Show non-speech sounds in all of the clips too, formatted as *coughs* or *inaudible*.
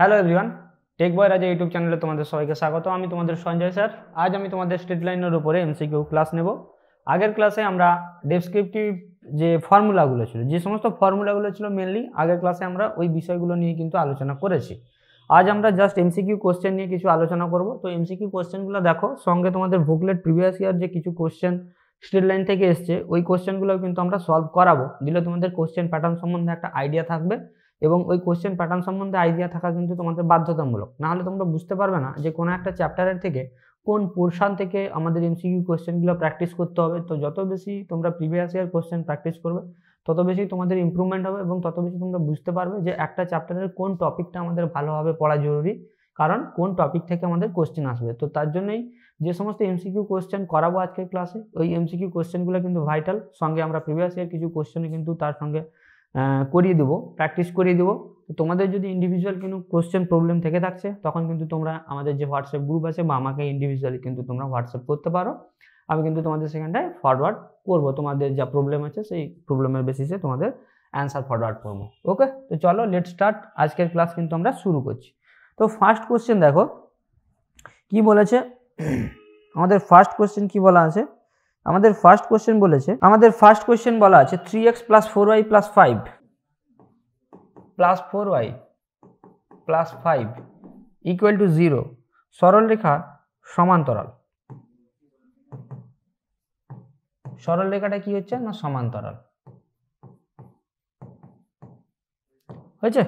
Hello everyone take বয় রাজা YouTube চ্যানেলে তোমাদের সবাইকে স্বাগত আমি তোমাদের সঞ্জয় স্যার আজ আমি তোমাদের স্ট্রিট লাইনের উপরে এমসিকিউ ক্লাস নেব আগের ক্লাসে আমরা ডেসক্রিপটিভ যে ফর্মুলাগুলো ছিল যে সমস্ত ফর্মুলাগুলো ছিল মেনলি আগের ক্লাসে আমরা ওই বিষয়গুলো নিয়ে কিন্তু আলোচনা করেছি আজ আমরা জাস্ট এমসিকিউ কোশ্চেন নিয়ে কিছু আলোচনা করব তো এমসিকিউ কোশ্চেনগুলো দেখো সঙ্গে তোমাদের ভুকলেট প্রিভিয়াস ইয়ার যে কিছু কোশ্চেন স্ট্রিট লাইন থেকে এসছে ওই কোশ্চেনগুলো কিন্তু আমরা সলভ করাবো দিলে তোমাদের কোশ্চেন প্যাটার্ন সম্বন্ধে একটা আইডিয়া থাকবে এবং ওই কোশ্চেন প্যাটার্ন সম্বন্ধে আইডিয়া থাকা কিন্তু তোমাদের বাধ্যতামূলক নাহলে তোমরা বুঝতে পারবে না যে কোনো একটা চ্যাপ্টারের থেকে কোন পোর্শান থেকে আমাদের এমসিকিউ কোশ্চেনগুলো প্র্যাকটিস করতে হবে তো যত বেশি তোমরা প্রিভিয়াস ইয়ার কোশ্চেন প্র্যাকটিস করবে তত বেশি তোমাদের ইম্প্রুভমেন্ট হবে এবং তত বেশি তোমরা বুঝতে পারবে যে একটা চ্যাপ্টারের কোন টপিকটা আমাদের ভালোভাবে পড়া জরুরি কারণ কোন টপিক থেকে আমাদের কোশ্চেন আসবে তো তার জন্যই যে সমস্ত এমসিকিউ কোশ্চেন করাবো আজকের ক্লাসে ওই এমসিকিউ কোশ্চেনগুলো কিন্তু ভাইটাল সঙ্গে আমরা প্রিভিয়াস ইয়ার কিছু কোশ্চেনে কিন্তু তার সঙ্গে করিয়ে দেবো প্র্যাকটিস করিয়ে দেবো তো তোমাদের যদি ইন্ডিভিজুয়াল কোনো কোশ্চেন প্রবলেম থেকে থাকছে তখন কিন্তু তোমরা আমাদের যে হোয়াটসঅ্যাপ গ্রুপ আছে বা আমাকে ইন্ডিভিজুয়ালি কিন্তু তোমরা হোয়াটসঅ্যাপ করতে পারো আমি কিন্তু তোমাদের সেখানটায় ফরওয়ার্ড করবো তোমাদের যা প্রবলেম আছে সেই প্রবলেমের বেসিসে তোমাদের অ্যান্সার ফরওয়ার্ড করবো ওকে তো চলো লেট স্টার্ট আজকের ক্লাস কিন্তু আমরা শুরু করছি তো ফার্স্ট কোশ্চেন দেখো কি বলেছে আমাদের ফার্স্ট কোশ্চেন কি বলা আছে আমাদের ফার্স্ট কোশ্চেন বলেছে আমাদের ফার্স্ট কোশ্চেন বলা আছে three x plus four y plus five plus four y plus five equal to zero সরলরেখা সমান্তরাল সরলরেখাটা কি হচ্ছে না সমান্তরাল হয়েছে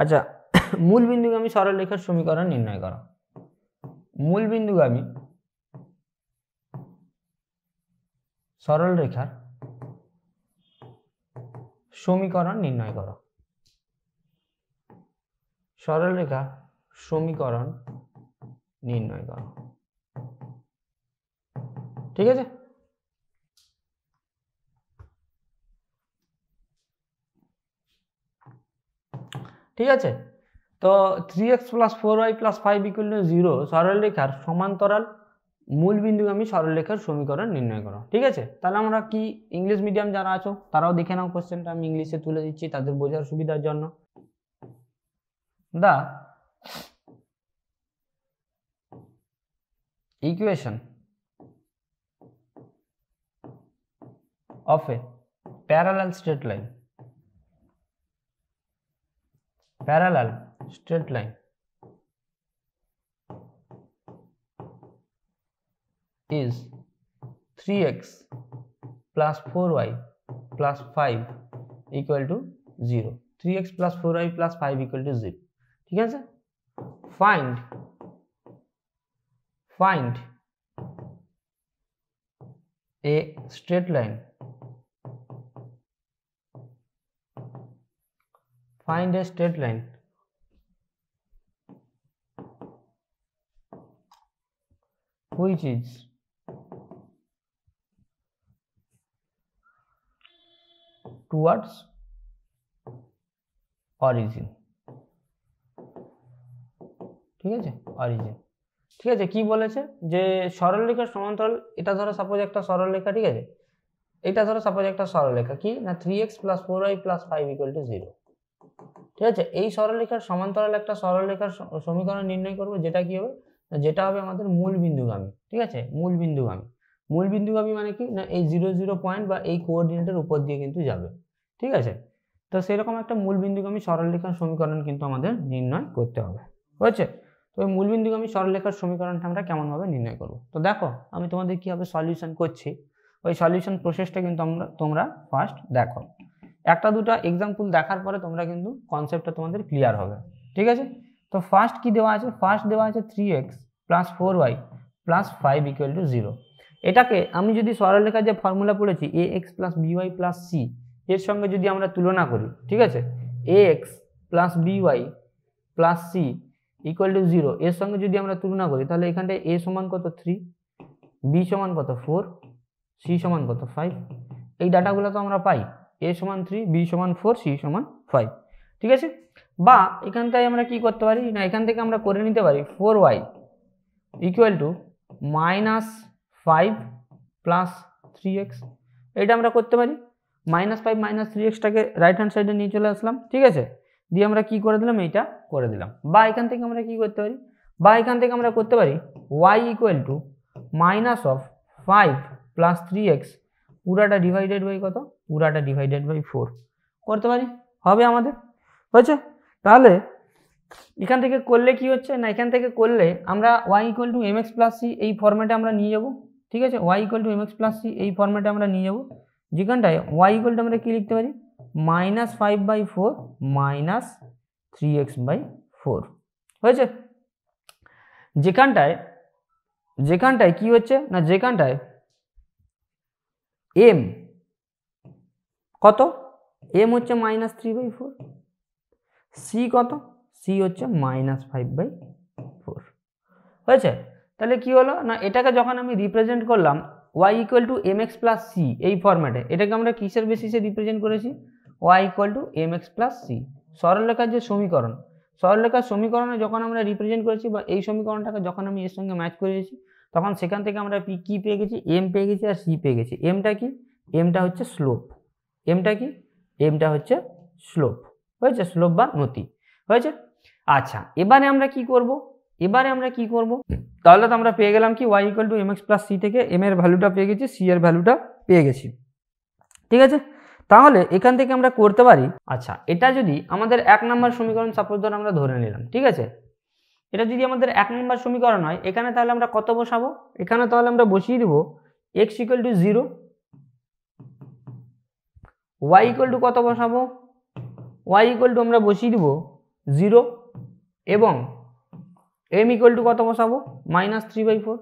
আচ্ছা *coughs* মূল বিন্দুগামী সরলরেখার সমীকরণ নির্ণয় করা মূল বিন্দুগামী সরল রেখার সমীকরণ নির্ণয় করো সরল সরলরেখা সমীকরণ নির্ণয় করো ঠিক আছে ঠিক আছে তো three x plus four y plus five equal to zero সরলরেখার সমান্তরাল মূল বিন্দুকে আমি সরলরেখার সমীকরণ নির্ণয় করো ঠিক আছে তাহলে আমরা কি ইংলিশ মিডিয়াম যারা আছো তারাও দেখে নাও কোশ্চেনটা আমি ইংলিশে তুলে দিচ্ছি তাদের বোঝার সুবিধার জন্য the equation of a parallel straight line parallel straight line is 3x plus 4y plus 5 equal to 0 3x plus 4y plus 5 equal to 0 ठीक है sir find find a straight line find a straight line which is towards origin ঠিক আছে origin ঠিক আছে কি বলেছে যে সরলরেখার সমান্তরাল এটা ধরো সাপোজ একটা সরলরেখা ঠিক আছে এটা ধরো সাপোজ একটা সরলরেখা কি না three x plus four plus five ঠিক আছে এই সরলরেখার সমান্তরাল একটা সরলরেখার সমীকরণ নির্ণয় করবো যেটা কি হবে যেটা হবে আমাদের মূল বিন্দুগামী ঠিক আছে মূল বিন্দুগামী মূল বিন্দুগামী মানে কি না এই জিরো জিরো পয়েন্ট বা এই কোঅর্ডিনেটের উপর দিয়ে কিন্তু যাবে ঠিক আছে তো সেরকম একটা মূল বিন্দুগামী সরলরেখার সমীকরণ কিন্তু আমাদের নির্ণয় করতে হবে বুঝছে তো ওই মূল মূলবিন্দুগামী সরলরেখার সমীকরণটা আমরা কেমনভাবে নির্ণয় করব তো দেখো আমি তোমাদের কীভাবে সলিউশন করছি ওই সলিউশন প্রসেসটা কিন্তু আমরা তোমরা ফার্স্ট দেখো একটা দুটা এক্সাম্পল দেখার পরে তোমরা কিন্তু কনসেপ্টটা তোমাদের ক্লিয়ার হবে ঠিক আছে তো ফার্স্ট কি দেওয়া আছে ফার্স্ট দেওয়া আছে three x plus four y plus five equal to zero এটাকে আমি যদি সরলরেখার যে ফর্মুলা পড়েছি a x plus b y plus C এর সঙ্গে যদি আমরা তুলনা করি ঠিক আছে a x plus b y plus c equal to zero এর সঙ্গে যদি আমরা তুলনা করি তাহলে এখানটায় এ সমান কত থ্রি বি সমান কত ফোর সি সমান কত ফাইভ এই ডাটাগুলো তো আমরা পাই এ সমান থ্রি বি সমান ফোর সি সমান ফাইভ ঠিক আছে বা এখানটায় আমরা কি করতে পারি না এখান থেকে আমরা করে নিতে পারি four y equal to minus five plus three x এটা আমরা করতে পারি মাইনাস ফাইভ মাইনাস থ্রি এক্সটাকে রাইট হ্যান্ড সাইডে নিয়ে চলে আসলাম ঠিক আছে দিয়ে আমরা কি করে দিলাম এইটা করে দিলাম বা এখান থেকে আমরা কি করতে পারি বা এখান থেকে আমরা করতে পারি y equal to minus of five plus three x পুরাটা ডিভাইডেড বাই কত পুরাটা ডিভাইডেড বাই ফোর করতে পারি হবে আমাদের হয়েছে তাহলে এখান থেকে করলে কি হচ্ছে না এখান থেকে করলে আমরা y equal to m x plus c এই ফর্ম্যাটে আমরা নিয়ে যাব ঠিক আছে y equal to m x plus c এই ফর্ম্যাটে আমরা নিয়ে যাব যেখানটায় ওয়াই ইকুয়াল টু আমরা কী লিখতে পারি minus five by four minus three x by four হয়েছে যেখানটায় যেখানটায় কি হচ্ছে না যেখানটায় এম কত এম হচ্ছে minus three by four c কত সি হচ্ছে মাইনাস ফাইভ বাই ফোর হয়েছে তাহলে কি হলো না এটাকে যখন আমি রিপ্রেজেন্ট করলাম y equal to m x plus c এই ফর্ম্যাটে এটাকে আমরা কিসের বেসিসে রিপ্রেজেন্ট করেছি y equal to m x plus c সরলরেখার যে সমীকরণ সরলরেখার সমীকরণে যখন আমরা রিপ্রেজেন্ট করেছি বা এই সমীকরণটাকে যখন আমি এর সঙ্গে ম্যাচ করেছি তখন সেখান থেকে আমরা পি কী পেয়ে গেছি এম পেয়ে গেছি আর সি পেয়ে গেছি এমটা কি এমটা হচ্ছে স্লোপ এমটা কি এমটা হচ্ছে স্লোপ হয়েছে স্লোপ বা নতি হয়েছে আচ্ছা এবারে আমরা কি করব এবারে আমরা কি করব তাহলে তো আমরা পেয়ে গেলাম কি y equal to m x plus c থেকে এম এর ভ্যালুটা পেয়ে গেছি সি এর ভ্যালুটা পেয়ে গেছি ঠিক আছে তাহলে এখান থেকে আমরা করতে পারি আচ্ছা এটা যদি আমাদের এক নম্বর সমীকরণ সাপোজ ধর আমরা ধরে নিলাম ঠিক আছে এটা যদি আমাদের এক নম্বর সমীকরণ হয় এখানে তাহলে আমরা কত বসাবো এখানে তাহলে আমরা বসিয়ে দেবো x equal to zero y equal to কত বসাবো ওয়াই ইকুয়াল টু আমরা বসিয়ে দেবো জিরো এবং এম ইকুয়াল টু কত বসাবো minus three by four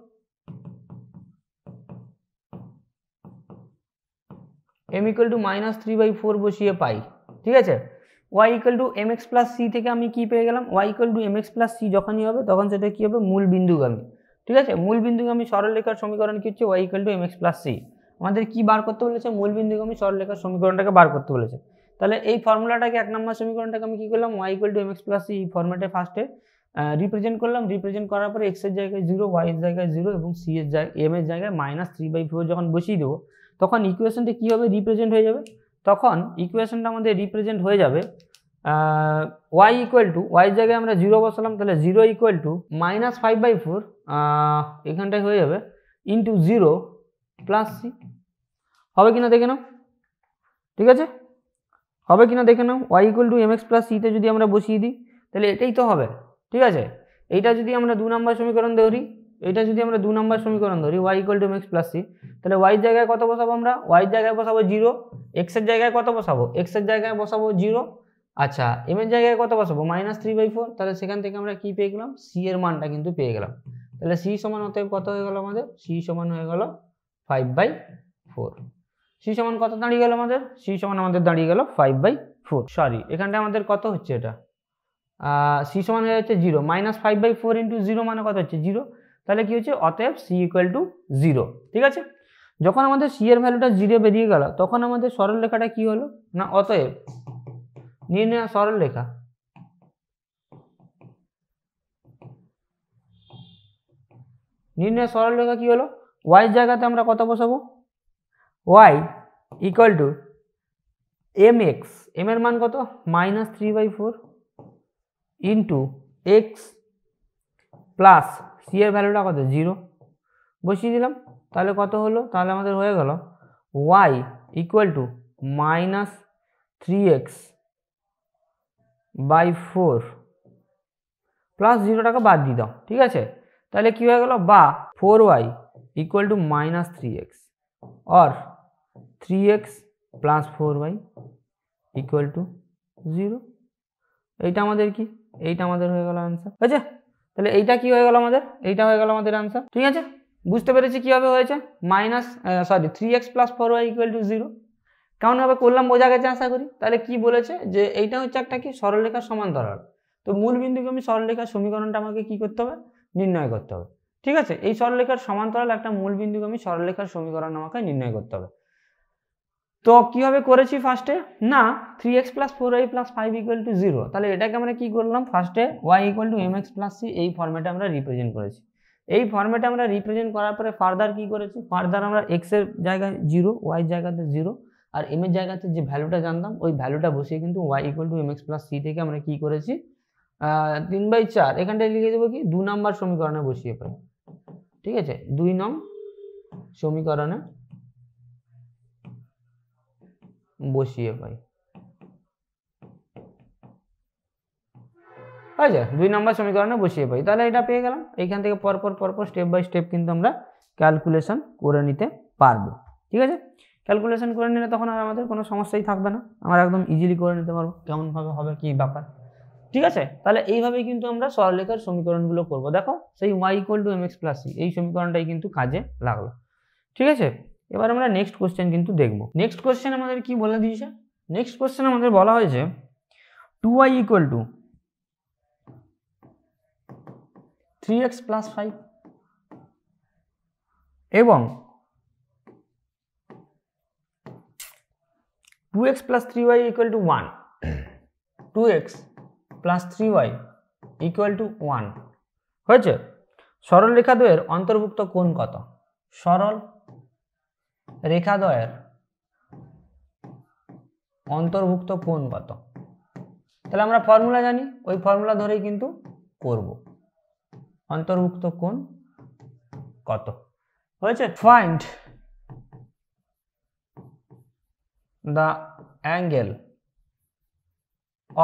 m equal to minus three by four বসিয়ে পাই ঠিক আছে y equal to m x plus c থেকে আমি কি পেয়ে গেলাম y equal to m x plus c যখনই হবে তখন সেটা কী হবে মূল বিন্দুগামী ঠিক আছে মূল বিন্দুগামী সরলরেখার সমীকরণ কী হচ্ছে y equal to m x plus c আমাদের কী বার করতে বলেছে মূল বিন্দুগামী সরলরেখার সমীকরণটাকে বার করতে বলেছে তাহলে এই ফর্মুলাটাকে এক নম্বর সমীকরণটাকে আমি কী করলাম y equal to m x plus এই ফর্মেটে ফার্স্টে রিপ্রেজেন্ট করলাম রিপ্রেজেন্ট করার পরে এক্সের জায়গায় জিরো ওয়াইয়ের জায়গায় জিরো এবং সি এর জায়গায় এম এর জায়গায় মাইনাস থ্রি বাই ফোর যখন বসিয়ে দেবো তখন ইকুয়েশনটা কী হবে রিপ্রেজেন্ট হয়ে যাবে তখন ইকুয়েশনটা আমাদের রিপ্রেজেন্ট হয়ে যাবে ওয়াই ইকুয়াল টু ওয়াইয়ের জায়গায় আমরা জিরো বসালাম তাহলে zero equal to minus five by four এখানটায় হয়ে যাবে ইন্টু জিরো প্লাস সি হবে কিনা দেখে নাও ঠিক আছে হবে কিনা দেখে নাও y equal to m x plus সিতে যদি আমরা বসিয়ে দিই তাহলে এটাই তো হবে ঠিক আছে এইটা যদি আমরা দু নম্বর সমীকরণ ধরি এটা যদি আমরা দু নম্বর সমীকরণ ধরি y equal to m x plus c তাহলে ওয়াই জায়গায় কত বসাবো আমরা ওয়াই জায়গায় বসাবো জিরো এক্সের জায়গায় কত বসাবো এক্সের জায়গায় বসাবো জিরো আচ্ছা এম এর জায়গায় কত বসাবো মাইনাস থ্রি বাই ফোর তাহলে সেখান থেকে আমরা কি পেয়ে গেলাম সি এর মানটা কিন্তু পেয়ে গেলাম তাহলে সি সমান অতএব কত হয়ে গেল আমাদের সি সমান হয়ে গেল ফাইভ বাই ফোর সি সমান কত দাঁড়িয়ে গেল আমাদের সি সমান আমাদের দাঁড়িয়ে গেল ফাইভ বাই ফোর সরি এখানটা আমাদের কত হচ্ছে এটা সি সমান হয়ে যাচ্ছে zero minus five by four into zero মানে কত হচ্ছে জিরো তাহলে কি হচ্ছে অতএব সি ইকুয়াল টু জিরো ঠিক আছে যখন আমাদের সি এর ভ্যালুটা জিরো বেরিয়ে গেল তখন আমাদের সরল রেখাটা কি হলো না অতএব নেওয়া সরল রেখা নির্ণয় সরল রেখা কি হলো ওয়াই জায়গাতে আমরা কত বসাবো y equal to m x m এর মান কত minus three by four into x plus C এর ভ্যালুটা কত জিরো বসিয়ে দিলাম তাহলে কত হলো তাহলে আমাদের হয়ে গেল y equal to minus three x by four plus জিরোটাকে বাদ দিয়ে দাও ঠিক আছে তাহলে কী হয়ে গেল বা four y equal to minus three x or three x plus four y equal to zero এইটা আমাদের কি এইটা আমাদের হয়ে গেল আনসার আছে আচ্ছা, তাহলে এইটা কি হয়ে গেল আমাদের এইটা হয়ে গেল আমাদের আনসার ঠিক আছে বুঝতে পেরেছি কীভাবে হয়েছে minus sorry three x plus four y equal to zero কেমনভাবে করলাম বোঝা গেছে আশা করি তাহলে কি বলেছে যে এইটা হচ্ছে একটা কি সরলরেখার সমান্তরাল তো মূল বিন্দুকে আমি সরলরেখার সমীকরণটা আমাকে কি করতে হবে নির্ণয় করতে হবে ঠিক আছে এই সরলরেখার সমান্তরাল একটা মূল বিন্দুকে আমি সরলরেখার সমীকরণ আমাকে নির্ণয় করতে হবে তো কীভাবে করেছি ফার্স্টে না three x plus four y plus five equal to zero তাহলে এটাকে আমরা কী করলাম ফার্স্টে y equal to m x plus c এই ফর্মেটে আমরা রিপ্রেজেন্ট করেছি এই ফর্মেটে আমরা রিপ্রেজেন্ট করার পরে ফার্দার কি করেছি ফার্দার আমরা এক্সের জায়গায় জিরো ওয়াই জায়গাতে জিরো আর এম এর জায়গাতে যে ভ্যালুটা জানতাম ওই ভ্যালুটা বসিয়ে কিন্তু y equal to m x plus c থেকে আমরা কি করেছি তিন বাই চার এখানটায় লিখে দেবো কি দু নম্বর সমীকরণে বসিয়ে পাবো ঠিক আছে দুই নং সমীকরণে বসিয়ে পাই আচ্ছা দুই নম্বর সমীকরণে বসিয়ে পাই তাহলে এটা পেয়ে গেলাম এইখান থেকে পরপর পরপর স্টেপ বাই স্টেপ কিন্তু আমরা ক্যালকুলেশন করে নিতে পারবো ঠিক আছে ক্যালকুলেশন করে নিলে তখন আর আমাদের কোনো সমস্যাই থাকবে না আমরা একদম ইজিলি করে নিতে পারবো কেমনভাবে হবে কি ব্যাপার ঠিক আছে তাহলে এইভাবেই কিন্তু আমরা সরলেখার সমীকরণগুলো করব দেখো সেই y equal to m x plus c এই সমীকরণটাই কিন্তু কাজে লাগলো ঠিক আছে এবার আমরা নেক্সট কোশ্চেন কিন্তু দেখব নেক্সট কোশ্চেন আমাদের কি বলে দিয়েছে নেক্সট কোশ্চেন আমাদের বলা হয়েছে two y equal to three x plus five এবং two x plus three y equal to one two x plus three y equal to one হয়েছে সরল রেখা দ্বয়ের অন্তর্ভুক্ত কোন কত সরল রেখাদ্বয়ের অন্তর্ভুক্ত কোণ কত তাহলে আমরা ফর্মুলা জানি ওই ফর্মুলা ধরেই কিন্তু করব অন্তর্ভুক্ত কোণ কত হয়েছে find the angle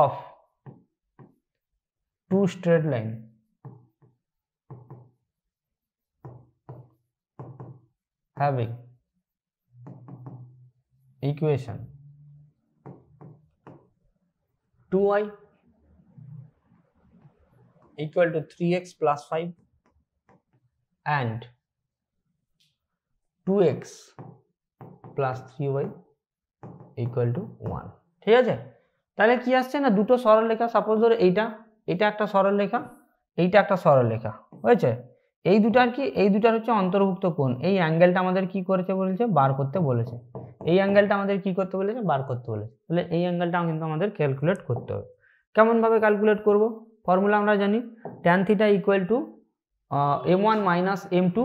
of two straight line having equation 2y equal to 3x plus 5 and 2x plus 3y equal to 1 ঠিক আছে তাহলে কি আসছে না দুটো রেখা সাপোজ ধরো এইটা এটা একটা রেখা এইটা একটা রেখা হয়েছে এই দুটার কি এই দুটার হচ্ছে অন্তর্ভুক্ত কোণ এই অ্যাঙ্গেলটা আমাদের কি করেছে বলেছে বার করতে বলেছে এই অ্যাঙ্গেলটা আমাদের কি করতে বলেছে বার করতে বলেছে তাহলে এই অ্যাঙ্গেলটাও কিন্তু আমাদের ক্যালকুলেট করতে হবে কেমনভাবে ক্যালকুলেট করব ফর্মুলা আমরা জানি tan theta equal to m one minus m two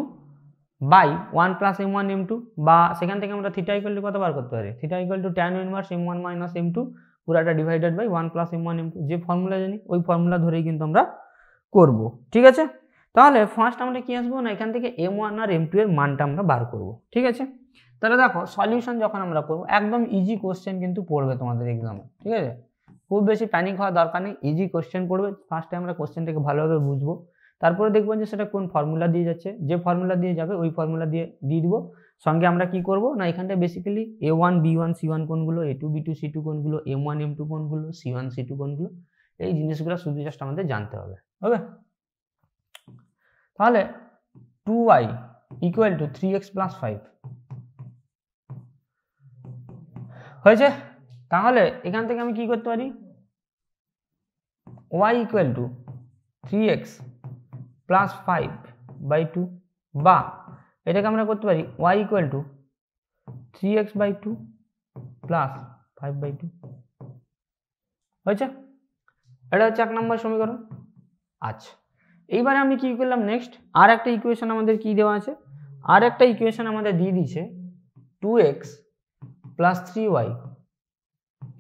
by one plus m one m two বা সেখান থেকে আমরা থিটা ইকুয়াল টু কত বার করতে পারি theta equal to tan inverse m one minus m two পুরাটা divided by one plus m one m two যে ফর্মুলা জানি ওই ফর্মুলা ধরেই কিন্তু আমরা করব ঠিক আছে তাহলে ফার্স্ট আমরা কি আসবো না এখান থেকে এম ওয়ান আর এম টু এর মানটা আমরা বার করব ঠিক আছে তাহলে দেখো সলিউশন যখন আমরা করবো একদম ইজি কোশ্চেন কিন্তু পড়বে তোমাদের এক্সামে ঠিক আছে খুব বেশি প্যানিক হওয়ার দরকার নেই ইজি কোশ্চেন পড়বে ফার্স্টে আমরা কোশ্চেনটাকে ভালোভাবে বুঝবো তারপরে দেখবেন যে সেটা কোন ফর্মুলা দিয়ে যাচ্ছে যে ফর্মুলা দিয়ে যাবে ওই ফর্মুলা দিয়ে দিয়ে দিব সঙ্গে আমরা কি করব না এখানটা basically a one b one c one কোনগুলো a two b two c two কোনগুলো এম ওয়ান এম টু কোনগুলো সি ওয়ান সি টু কোনগুলো এই জিনিসগুলো শুধু জাস্ট আমাদের জানতে হবে ওকে তাহলে two y equal to three x plus five হয়েছে তাহলে এখান থেকে আমি কি করতে পারি y equal to three x plus five by two বা এটাকে আমরা করতে পারি y equal to three x by two plus five by two হয়েছে এটা হচ্ছে এক নম্বর সমীকরণ আচ্ছা এইবারে আমি কি করলাম নেক্সট আর একটা ইকুয়েশন আমাদের কি দেওয়া আছে আর একটা ইকুয়েশন আমাদের দিয়ে দিয়েছে টু এক্স +3y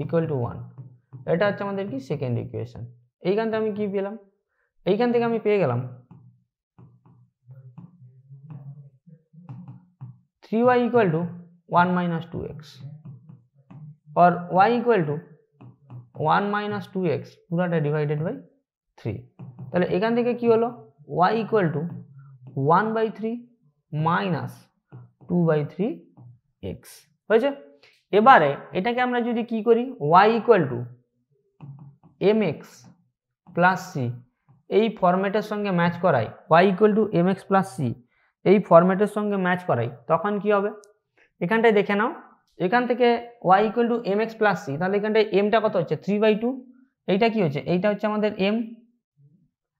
= 1 এটা হচ্ছে আমাদের কি সেকেন্ড ইকুয়েশন এইখান থেকে আমি কি পেলাম এইখান থেকে আমি পেয়ে গেলাম 3y = 1 - 2x আর y = 1 - 2x পুরোটা ডিভাইডেড বাই 3 তাহলে এখান থেকে কি হলো y = 1/3 - 2/3x হইছে এবারে এটাকে আমরা যদি কি করি y equal to m x plus c এই ফরম্যাটের সঙ্গে ম্যাচ করাই y equal to m x plus c এই ফরম্যাটের সঙ্গে ম্যাচ করাই তখন কি হবে এখানটায় দেখে নাও এখান থেকে y equal to m x plus c তাহলে এখানটায় এমটা কত হচ্ছে থ্রি বাই টু এইটা কি হচ্ছে এইটা হচ্ছে আমাদের এম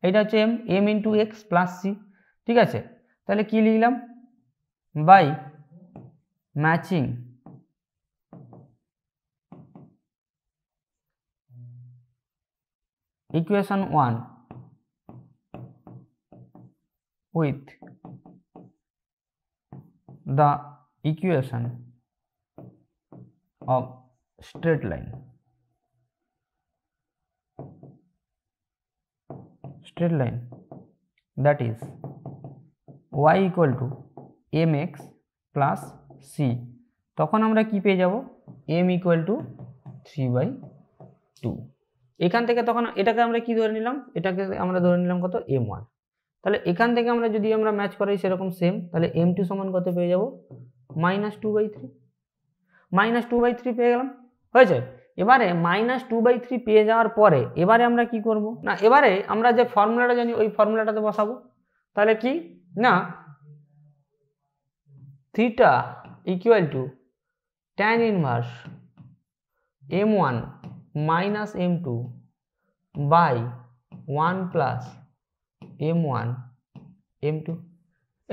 এইটা হচ্ছে m m into x plus c ঠিক আছে তাহলে কি লিখলাম by matching equation 1 with the equation of straight line straight line that is y equal to mx plus c তখন আমরা কি পেয়ে যাব m equal to 3 by 2 এখান থেকে তখন এটাকে আমরা কি ধরে নিলাম এটাকে আমরা ধরে নিলাম কত এম ওয়ান তাহলে এখান থেকে আমরা যদি আমরা ম্যাচ করাই সেরকম সেম তাহলে এম টু সমান কত পেয়ে যাব minus two by three minus two by three পেয়ে গেলাম হয়েছে এবারে মাইনাস টু বাই থ্রি পেয়ে যাওয়ার পরে এবারে আমরা কি করব না এবারে আমরা যে ফর্মুলাটা জানি ওই ফর্মুলাটাতে বসাবো তাহলে কি না থ্রিটা equal to tan inverse m one minus m two by one plus m one m two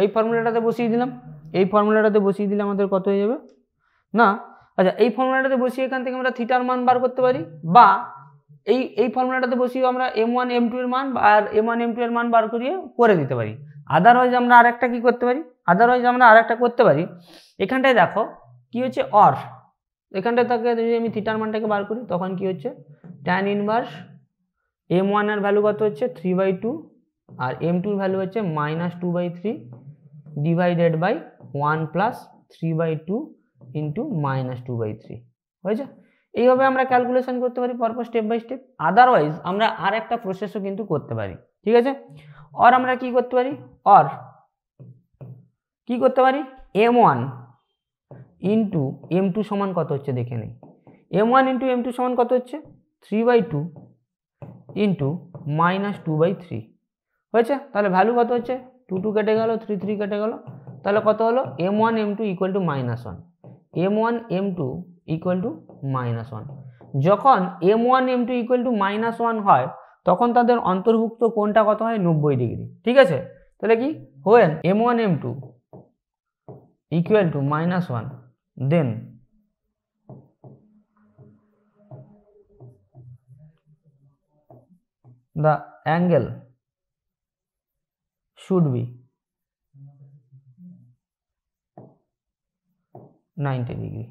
এই ফর্মুলাটাতে বসিয়ে দিলাম এই ফর্মুলাটাতে বসিয়ে দিলে আমাদের কত হয়ে যাবে না আচ্ছা এই ফর্মুলাটাতে বসিয়ে এখান থেকে আমরা থিটার মান বার করতে পারি বা এই এই ফর্মুলাটাতে বসিয়ে আমরা এম ওয়ান এম টু এর মান আর এম ওয়ান এম টু এর মান বার করিয়ে করে দিতে পারি আদারওয়াইজ আমরা আরেকটা কি করতে পারি আদারওয়াইজ আমরা আরেকটা করতে পারি এখানটায় দেখো কি হচ্ছে অর এখানটা তাকে যদি আমি থিটার মানটাকে বার করি তখন কি হচ্ছে ট্যান ইনভার্স এম ওয়ানের ভ্যালু কত হচ্ছে থ্রি বাই টু আর এম টুর ভ্যালু হচ্ছে minus two by three divided by one plus three by two into minus two by three হয়েছে এইভাবে আমরা ক্যালকুলেশন করতে পারি পরপর স্টেপ বাই স্টেপ আদারওয়াইজ আমরা আর একটা প্রসেসও কিন্তু করতে পারি ঠিক আছে অর আমরা কি করতে পারি অর কি করতে পারি m one into m two সমান কত হচ্ছে দেখে নেই m one into m two সমান কত হচ্ছে three by two into minus two by three হয়েছে তাহলে ভ্যালু কত হচ্ছে টু টু কেটে গেল থ্রি থ্রি কেটে গেল তাহলে কত হলো m one m two equal to minus one m one m two equal to minus one যখন m one m two equal to minus one হয় তখন তাদের অন্তর্ভুক্ত কোনটা কত হয় নব্বই ডিগ্রি ঠিক আছে তাহলে কি when m one m two equal to minus one then the angle should be 90 degree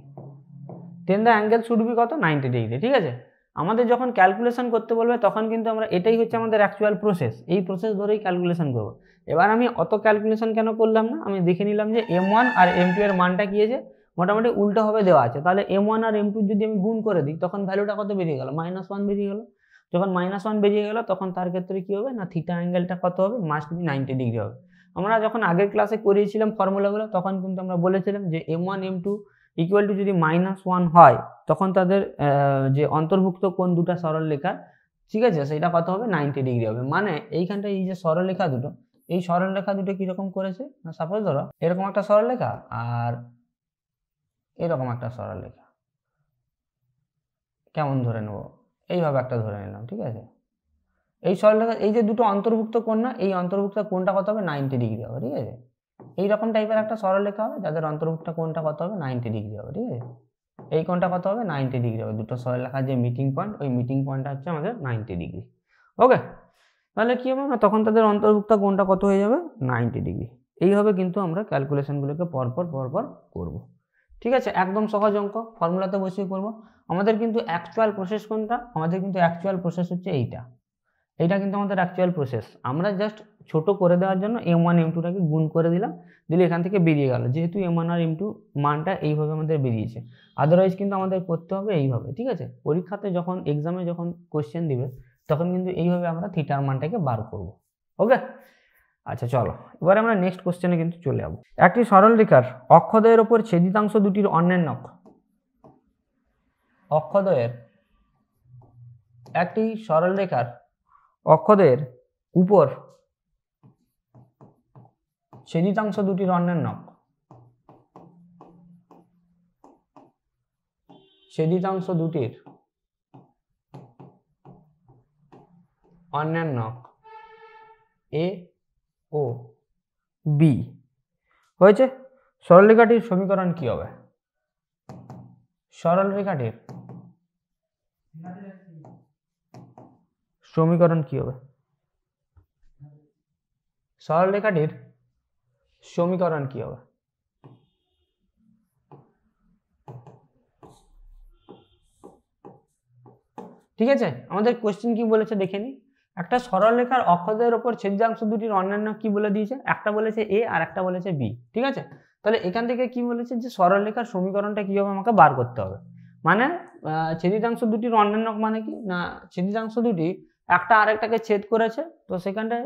then the angle should be কত 90 ডিগ্রি ঠিক আছে আমাদের যখন ক্যালকুলেশন করতে বলবে তখন কিন্তু আমরা এটাই হচ্ছে আমাদের অ্যাকচুয়াল প্রসেস এই প্রসেস ধরেই ক্যালকুলেশন করব এবার আমি অত ক্যালকুলেশন কেন করলাম না আমি দেখে নিলাম যে এম ওয়ান আর এম টু এর মানটা কী আছে মোটামুটি উল্টোভাবে দেওয়া আছে তাহলে এম ওয়ান আর এম টু যদি আমি গুণ করে দিই তখন ভ্যালুটা কত বেরিয়ে গেল মাইনাস ওয়ান বেরিয়ে গেল যখন মাইনাস ওয়ান বেরিয়ে গেল তখন তার ক্ষেত্রে কী হবে না থিটা অ্যাঙ্গেলটা কত হবে মাস্ট বি নাইনটি ডিগ্রি হবে আমরা যখন আগের ক্লাসে করিয়েছিলাম ফর্মুলাগুলো তখন কিন্তু আমরা বলেছিলাম যে m one m two equal to যদি মাইনাস ওয়ান হয় তখন তাদের যে অন্তর্ভুক্ত কোন দুটা সরল লেখা ঠিক আছে সেটা কত হবে নাইনটি ডিগ্রি হবে মানে এইখানটা এই যে সরল লেখা দুটো এই সরল রেখা দুটো কীরকম করেছে না সাপোজ ধরো এরকম একটা সরল রেখা আর এরকম একটা সরলরেখা কেমন ধরে নেব এইভাবে একটা ধরে নিলাম ঠিক আছে এই সরলরেখা এই যে দুটো অন্তর্ভুক্ত কোণ না এই অন্তর্ভুক্ত কোণটা কত হবে নাইনটি ডিগ্রি হবে ঠিক আছে এইরকম টাইপের একটা সরলরেখা হবে যাদের অন্তর্ভুক্ত কোণটা কত হবে নাইনটি ডিগ্রি হবে ঠিক আছে এই কোণটা কত হবে নাইনটি ডিগ্রি হবে দুটো সরলরেখার যে মিটিং পয়েন্ট ওই মিটিং পয়েন্টটা হচ্ছে আমাদের নাইনটি ডিগ্রি ওকে তাহলে কী হবে না তখন তাদের অন্তর্ভুক্ত কোণটা কত হয়ে যাবে নাইনটি ডিগ্রি এইভাবে কিন্তু আমরা ক্যালকুলেশনগুলোকে পরপর পরপর করব ঠিক আছে একদম সহজ অঙ্ক ফর্মুলাতে বসিয়ে করব আমাদের কিন্তু অ্যাকচুয়াল প্রসেস কোনটা আমাদের কিন্তু অ্যাকচুয়াল প্রসেস হচ্ছে এইটা এইটা কিন্তু আমাদের অ্যাকচুয়াল প্রসেস আমরা জাস্ট ছোট করে দেওয়ার জন্য এম ওয়ান এম টুটাকে গুণ করে দিলাম দিলে এখান থেকে বেরিয়ে গেল যেহেতু এম ওয়ান আর এম টু মানটা এইভাবে আমাদের বেরিয়েছে আদারওয়াইজ কিন্তু আমাদের করতে হবে এইভাবে ঠিক আছে পরীক্ষাতে যখন এক্সামে যখন কোয়েশ্চেন দিবে তখন কিন্তু এইভাবে আমরা থিটার মানটাকে বার করব ওকে আচ্ছা চলো এবার আমরা নেক্সট কোশ্চেনে কিন্তু চলে যাবো একটি সরলরেখার অক্ষদয়ের ওপর ছেদিতাংশ দুটির অন্যান্য অক্ষদয়ের একটি সরলরেখার অক্ষদয়ের উপর ছেদিতাংশ দুটির অন্যান্য ছেদিতাংশ দুটির অন্যান্য এ ও বি হয়েছে সরলরেখাটির সমীকরণ কি হবে সরলরেখাটির সমীকরণ কি হবে সরলরেখাটির সমীকরণ কি হবে ঠিক আছে আমাদের কোশ্চেন কি বলেছে দেখে নিই একটা সরলরেখার অক্ষদের ওপর ছেদ্যাংশ দুটির অন্যান্য কি বলে দিয়েছে একটা বলেছে এ আর একটা বলেছে বি ঠিক আছে তাহলে এখান থেকে কি বলেছে যে সরলরেখার সমীকরণটা কি হবে আমাকে বার করতে হবে মানে ছেদিতাংশ দুটির অন্যান্য মানে কি না ছেদিতাংশ দুটি একটা আরেকটাকে ছেদ করেছে তো সেখানটায়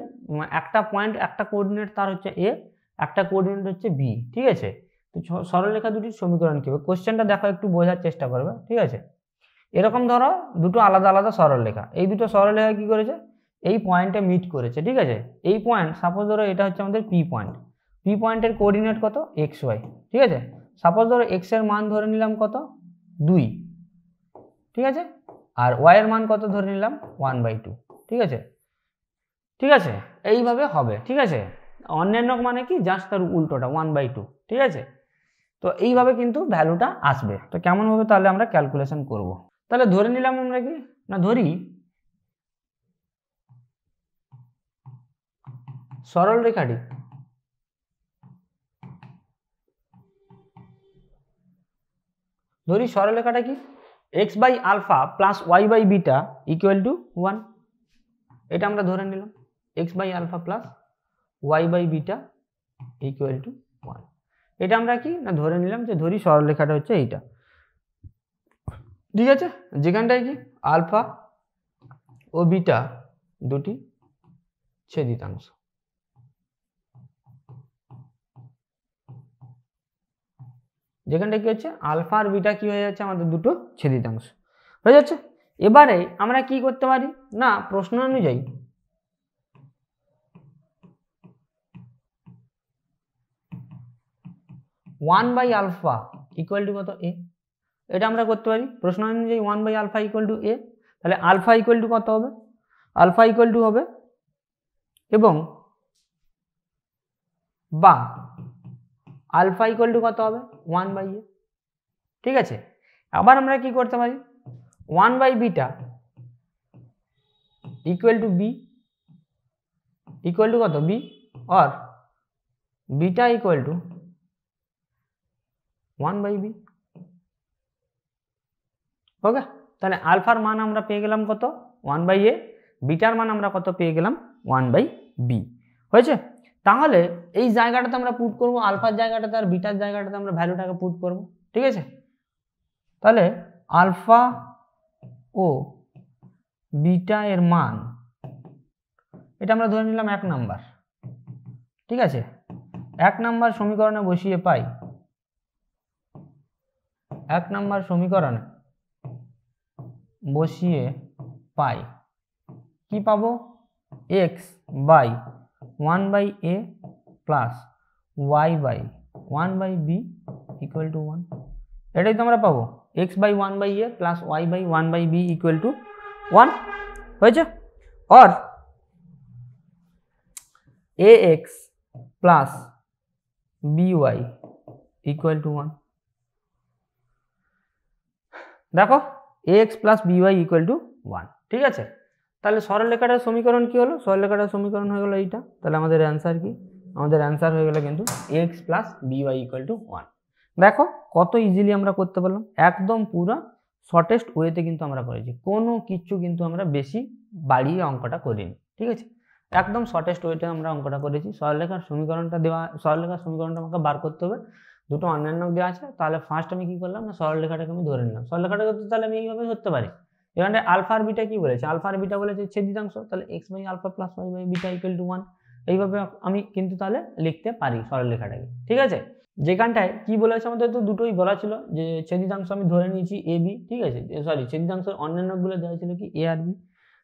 একটা পয়েন্ট একটা কোঅর্ডিনেট তার হচ্ছে এ একটা কোঅর্ডিনেট হচ্ছে বি ঠিক আছে তো সরলরেখা দুটির সমীকরণ কী হবে কোশ্চেনটা দেখো একটু বোঝার চেষ্টা করবে ঠিক আছে এরকম ধরো দুটো আলাদা আলাদা সরলরেখা এই দুটো সরলরেখা কি করেছে এই পয়েন্টে মিট করেছে ঠিক আছে এই পয়েন্ট সাপোজ ধরো এটা হচ্ছে আমাদের পি পয়েন্ট পি পয়েন্টের কোঅর্ডিনেট কত এক্স ওয়াই ঠিক আছে সাপোজ ধরো এক্স এর মান ধরে নিলাম কত দুই ঠিক আছে আর ওয়াই এর মান কত ধরে নিলাম ওয়ান বাই টু ঠিক আছে ঠিক আছে এইভাবে হবে ঠিক আছে অন্যান্য মানে কি জাস্ট তার উল্টোটা ওয়ান বাই টু ঠিক আছে তো এইভাবে কিন্তু ভ্যালুটা আসবে তো কেমনভাবে তাহলে আমরা ক্যালকুলেশন করব। তাহলে ধরে নিলাম আমরা কি না ধরি সরল রেখাটি ধরি সরল রেখাটা কি x by alpha plus y by beta equal to one এটা আমরা ধরে নিলাম x by alpha plus y by beta equal to one এটা আমরা কি না ধরে নিলাম যে ধরি সরল রেখাটা হচ্ছে এইটা ঠিক আছে যেখানটায় কি আলফা ও বিটা দুটি ছেদিতাংশ যেখানটা কী হচ্ছে আলফা আর বিটা কী হয়ে যাচ্ছে আমাদের দুটো ছেদিতাংশ হয়ে যাচ্ছে এবারে আমরা কি করতে পারি না প্রশ্ন অনুযায়ী one by alpha equal to কত এ এটা আমরা করতে পারি প্রশ্ন অনুযায়ী one by alpha equal to a তাহলে আলফা ইকুয়াল টু কত হবে আলফা ইকুয়াল টু হবে এবং বা আলফা ইকোয়াল টু কত হবে ওয়ান বাই এ ঠিক আছে আবার আমরা কি করতে পারি one by beta equal to b equal to কত b or beta equal to one by b okay তাহলে আলফার মান আমরা পেয়ে গেলাম কত ওয়ান বাই এ বিটার মান আমরা কত পেয়ে গেলাম ওয়ান বাই বি হয়েছে তাহলে এই জায়গাটাতে আমরা পুট করব আলফার জায়গাটাতে আর বিটার জায়গাটাতে আমরা ভ্যালুটাকে পুট করব ঠিক আছে তাহলে আলফা ও বিটা এর মান এটা আমরা ধরে নিলাম এক নাম্বার ঠিক আছে এক নাম্বার সমীকরণে বসিয়ে পাই এক নাম্বার সমীকরণে বসিয়ে পাই কি পাবো x by one by a plus y by one by b equal to one এটাই তোমরা পাবো x by one by a plus y by one by b equal to one হয়েছে or a x plus B y equal to one দেখো a x plus B y equal to one ঠিক আছে তাহলে সরলরেখাটার সমীকরণ কি হলো সরলরেখাটার সমীকরণ হয়ে গেলো এইটা তাহলে আমাদের অ্যান্সার কি আমাদের অ্যান্সার হয়ে গেলো কিন্তু x plus b y equal to one দেখো কত ইজিলি আমরা করতে পারলাম একদম পুরো শর্টেস্ট ওয়েতে কিন্তু আমরা করেছি কোনো কিচ্ছু কিন্তু আমরা বেশি বাড়িয়ে অঙ্কটা করিনি ঠিক আছে একদম শর্টেস্ট ওয়েতে আমরা অঙ্কটা করেছি সরলরেখার সমীকরণটা দেওয়া সরলরেখার সমীকরণটা আমাকে বার করতে হবে দুটো অন্যান্য দেওয়া আছে তাহলে ফার্স্ট আমি কী করলাম না সরলরেখাটাকে আমি ধরে নিলাম সরলরেখাটাকে তাহলে আমি এইভাবে ধরতে পারি এখানে আলফা আর বিটা কি বলেছে আলফা আর বিটা বলেছে ছেদিতাংশ তাহলে x by alpha plus y by beta equal to one এইভাবে আমি কিন্তু তাহলে লিখতে পারি সরল লেখাটাকে ঠিক আছে যেখানটায় কি বলেছে আমাদের তো দুটোই বলা ছিল যে ছেদিতাংশ আমি ধরে নিয়েছি এ বি ঠিক আছে সরি ছেদিতাংশ অন্যান্যগুলো দেওয়া ছিল কি এ আর বি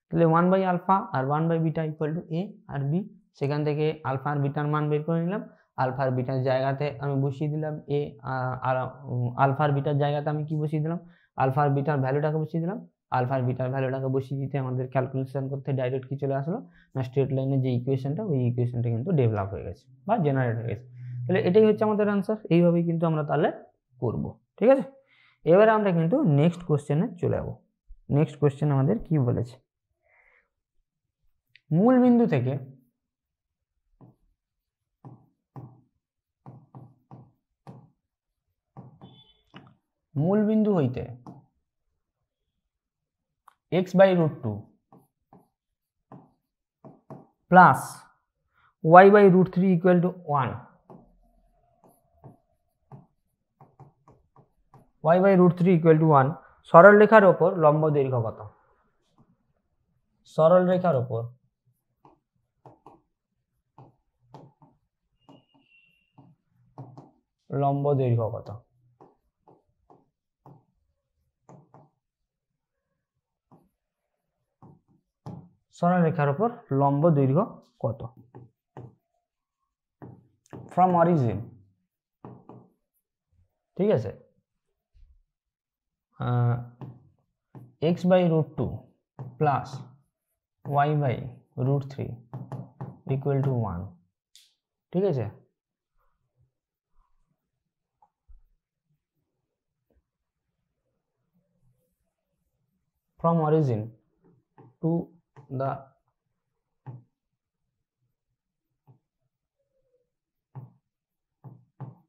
তাহলে ওয়ান বাই আলফা আর one by beta equal to a আর বি সেখান থেকে আলফা আর বিটার মান বের করে নিলাম আলফা আর বিটার জায়গাতে আমি বসিয়ে দিলাম এ আর আলফা আর বিটার জায়গাতে আমি কি বসিয়ে দিলাম আলফা আর বিটার ভ্যালুটাকে বসিয়ে দিলাম আলফার বিটার ভ্যালুটাকে বসিয়ে দিতে আমাদের ক্যালকুলেশন করতে ডাইরেক্ট কি চলে আসলো না স্ট্রেট লাইনের যে ইকুয়েশনটা ওই ইকুয়েশনটা কিন্তু ডেভেলপ হয়ে গেছে বা জেনারেট হয়ে গেছে তাহলে এটাই হচ্ছে আমাদের আনসার এইভাবেই কিন্তু আমরা তাহলে করব ঠিক আছে এবারে আমরা কিন্তু নেক্সট কোশ্চেনে চলে যাবো নেক্সট কোশ্চেন আমাদের কি বলেছে মূল বিন্দু থেকে মূল বিন্দু হইতে x by root 2 plus y by root 3 equal to 1 y by root 3 equal to 1 সরল রেখার ওপর লম্ব দৈর্ঘ্য কত সরল রেখার ওপর লম্ব দৈর্ঘ্য কত সরলরেখার উপর লম্ব দৈর্ঘ্য কত ফ্রম অরিজিন ঠিক আছে x by root two plus y by root three equal to one ঠিক আছে from origin to the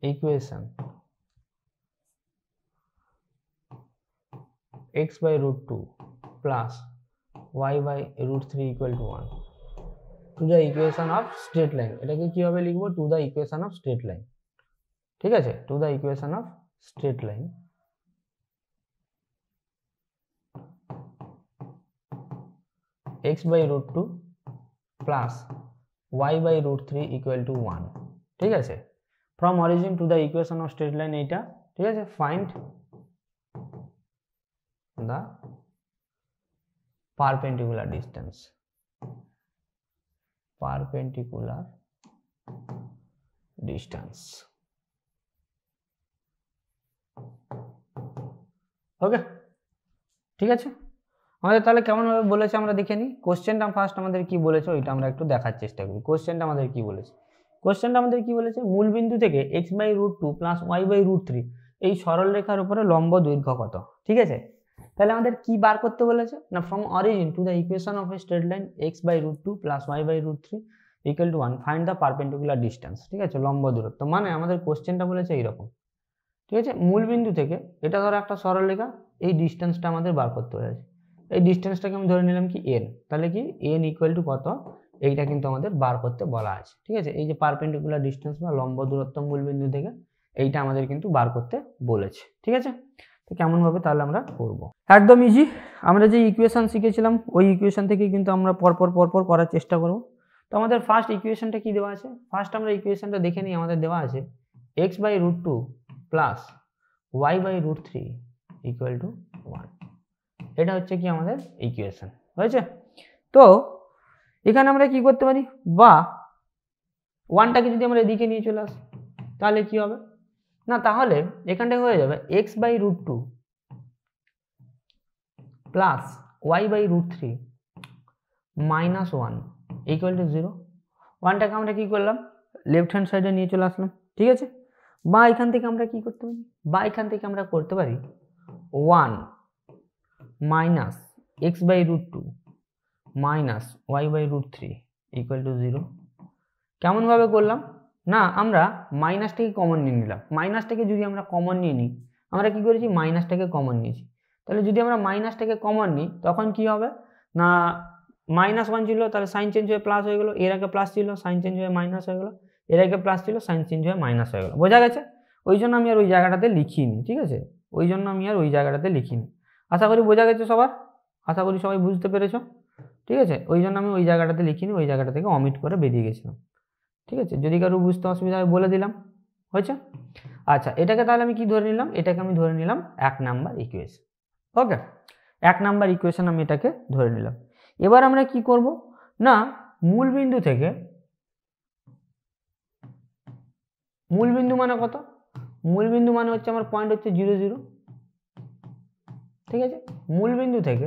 equation x / √2 + y / √3 = 1 to the equation of straight line এটা কি হবে লিখবো to the equation of straight line ঠিক আছে to the equation of straight line x by root 2 plus y by root 3 equal to 1 ঠিক আছে from origin to the equation of straight line এইটা ঠিক আছে find the perpendicular distance perpendicular distance ওকে ঠিক আছে আমাদের তাহলে কেমনভাবে বলেছে আমরা দেখে নিই কোশ্চেনটা ফার্স্ট আমাদের কি বলেছে ওইটা আমরা একটু দেখার চেষ্টা করি কোশ্চেনটা আমাদের কি বলেছে কোশ্চেনটা আমাদের কি বলেছে মূলবিন্দু থেকে x by root two plus y by root three এই সরল রেখার উপরে লম্ব দৈর্ঘ্য কত ঠিক আছে তাহলে আমাদের কি বার করতে বলেছে না from origin to the equation of a straight line x by root two plus y by root three equal to one find the perpendicular distance ঠিক আছে লম্ব দূরত্ব মানে আমাদের কোশ্চেনটা বলেছে এইরকম ঠিক আছে মূলবিন্দু থেকে এটা ধরো একটা সরল রেখা এই ডিস্টেন্সটা আমাদের বার করতে বলেছে এই ডিস্টেন্সটাকে আমি ধরে নিলাম কি এন তাহলে কি এন ইকুয়াল টু কত এইটা কিন্তু আমাদের বার করতে বলা আছে ঠিক আছে এই যে পারপেন্ডিকুলার ডিস্টেন্স বা লম্ব দূরত্ব মূলবিন্দু থেকে এইটা আমাদের কিন্তু বার করতে বলেছে ঠিক আছে তো কেমনভাবে তাহলে আমরা করব একদম ইজি আমরা যে ইকুয়েশান শিখেছিলাম ওই ইকুয়েশান থেকে কিন্তু আমরা পরপর পরপর করার চেষ্টা করব তো আমাদের ফার্স্ট ইকুয়েশানটা কি দেওয়া আছে ফার্স্ট আমরা ইকুয়েশানটা দেখে নিই আমাদের দেওয়া আছে x by root two plus y by root three equal to one এটা হচ্ছে কি আমাদের ইকুয়েশন হয়েছে তো এখানে আমরা কি করতে পারি বা ওয়ানটাকে যদি আমরা এদিকে নিয়ে চলে আসি তাহলে কি হবে না তাহলে এখানটায় হয়ে যাবে x by root two plus y by root three minus one equal to zero ওয়ানটাকে আমরা কী করলাম লেফট হ্যান্ড সাইডে নিয়ে চলে আসলাম ঠিক আছে বা এখান থেকে আমরা কি করতে পারি বা এখান থেকে আমরা করতে পারি one minus x by root two minus y by root three equal to zero কেমনভাবে করলাম না আমরা মাইনাসটাকে কমন নিয়ে নিলাম মাইনাসটাকে যদি আমরা কমন নিয়ে নিই আমরা কি করেছি মাইনাসটাকে কমন নিয়েছি তাহলে যদি আমরা মাইনাসটাকে কমন নিই তখন কি হবে না মাইনাস ওয়ান ছিল তাহলে সাইন চেঞ্জ হয়ে প্লাস হয়ে গেলো এর আগে প্লাস ছিল সাইন চেঞ্জ হয়ে মাইনাস হয়ে গেলো এর আগে প্লাস ছিল সাইন চেঞ্জ হয়ে মাইনাস হয়ে গেলো বোঝা গেছে ওই জন্য আমি আর ওই জায়গাটাতে লিখিনি ঠিক আছে ওই জন্য আমি আর ওই জায়গাটাতে লিখিনি আশা করি বোঝা গেছে সবার আশা করি সবাই বুঝতে পেরেছ ঠিক আছে ওই জন্য আমি ওই জায়গাটাতে লিখিনি ওই জায়গাটা থেকে অমিট করে বেরিয়ে গেছিলাম ঠিক আছে যদি কারো বুঝতে অসুবিধা হয় বলে দিলাম হয়েছে আচ্ছা এটাকে তাহলে আমি কি ধরে নিলাম এটাকে আমি ধরে নিলাম এক নাম্বার ইকুয়েশন ওকে এক নাম্বার ইকুয়েশন আমি এটাকে ধরে নিলাম এবার আমরা কি করব না মূল বিন্দু থেকে মূল বিন্দু মানে কত মূল বিন্দু মানে হচ্ছে আমার পয়েন্ট হচ্ছে জিরো জিরো ঠিক আছে মূলবিন্দু থেকে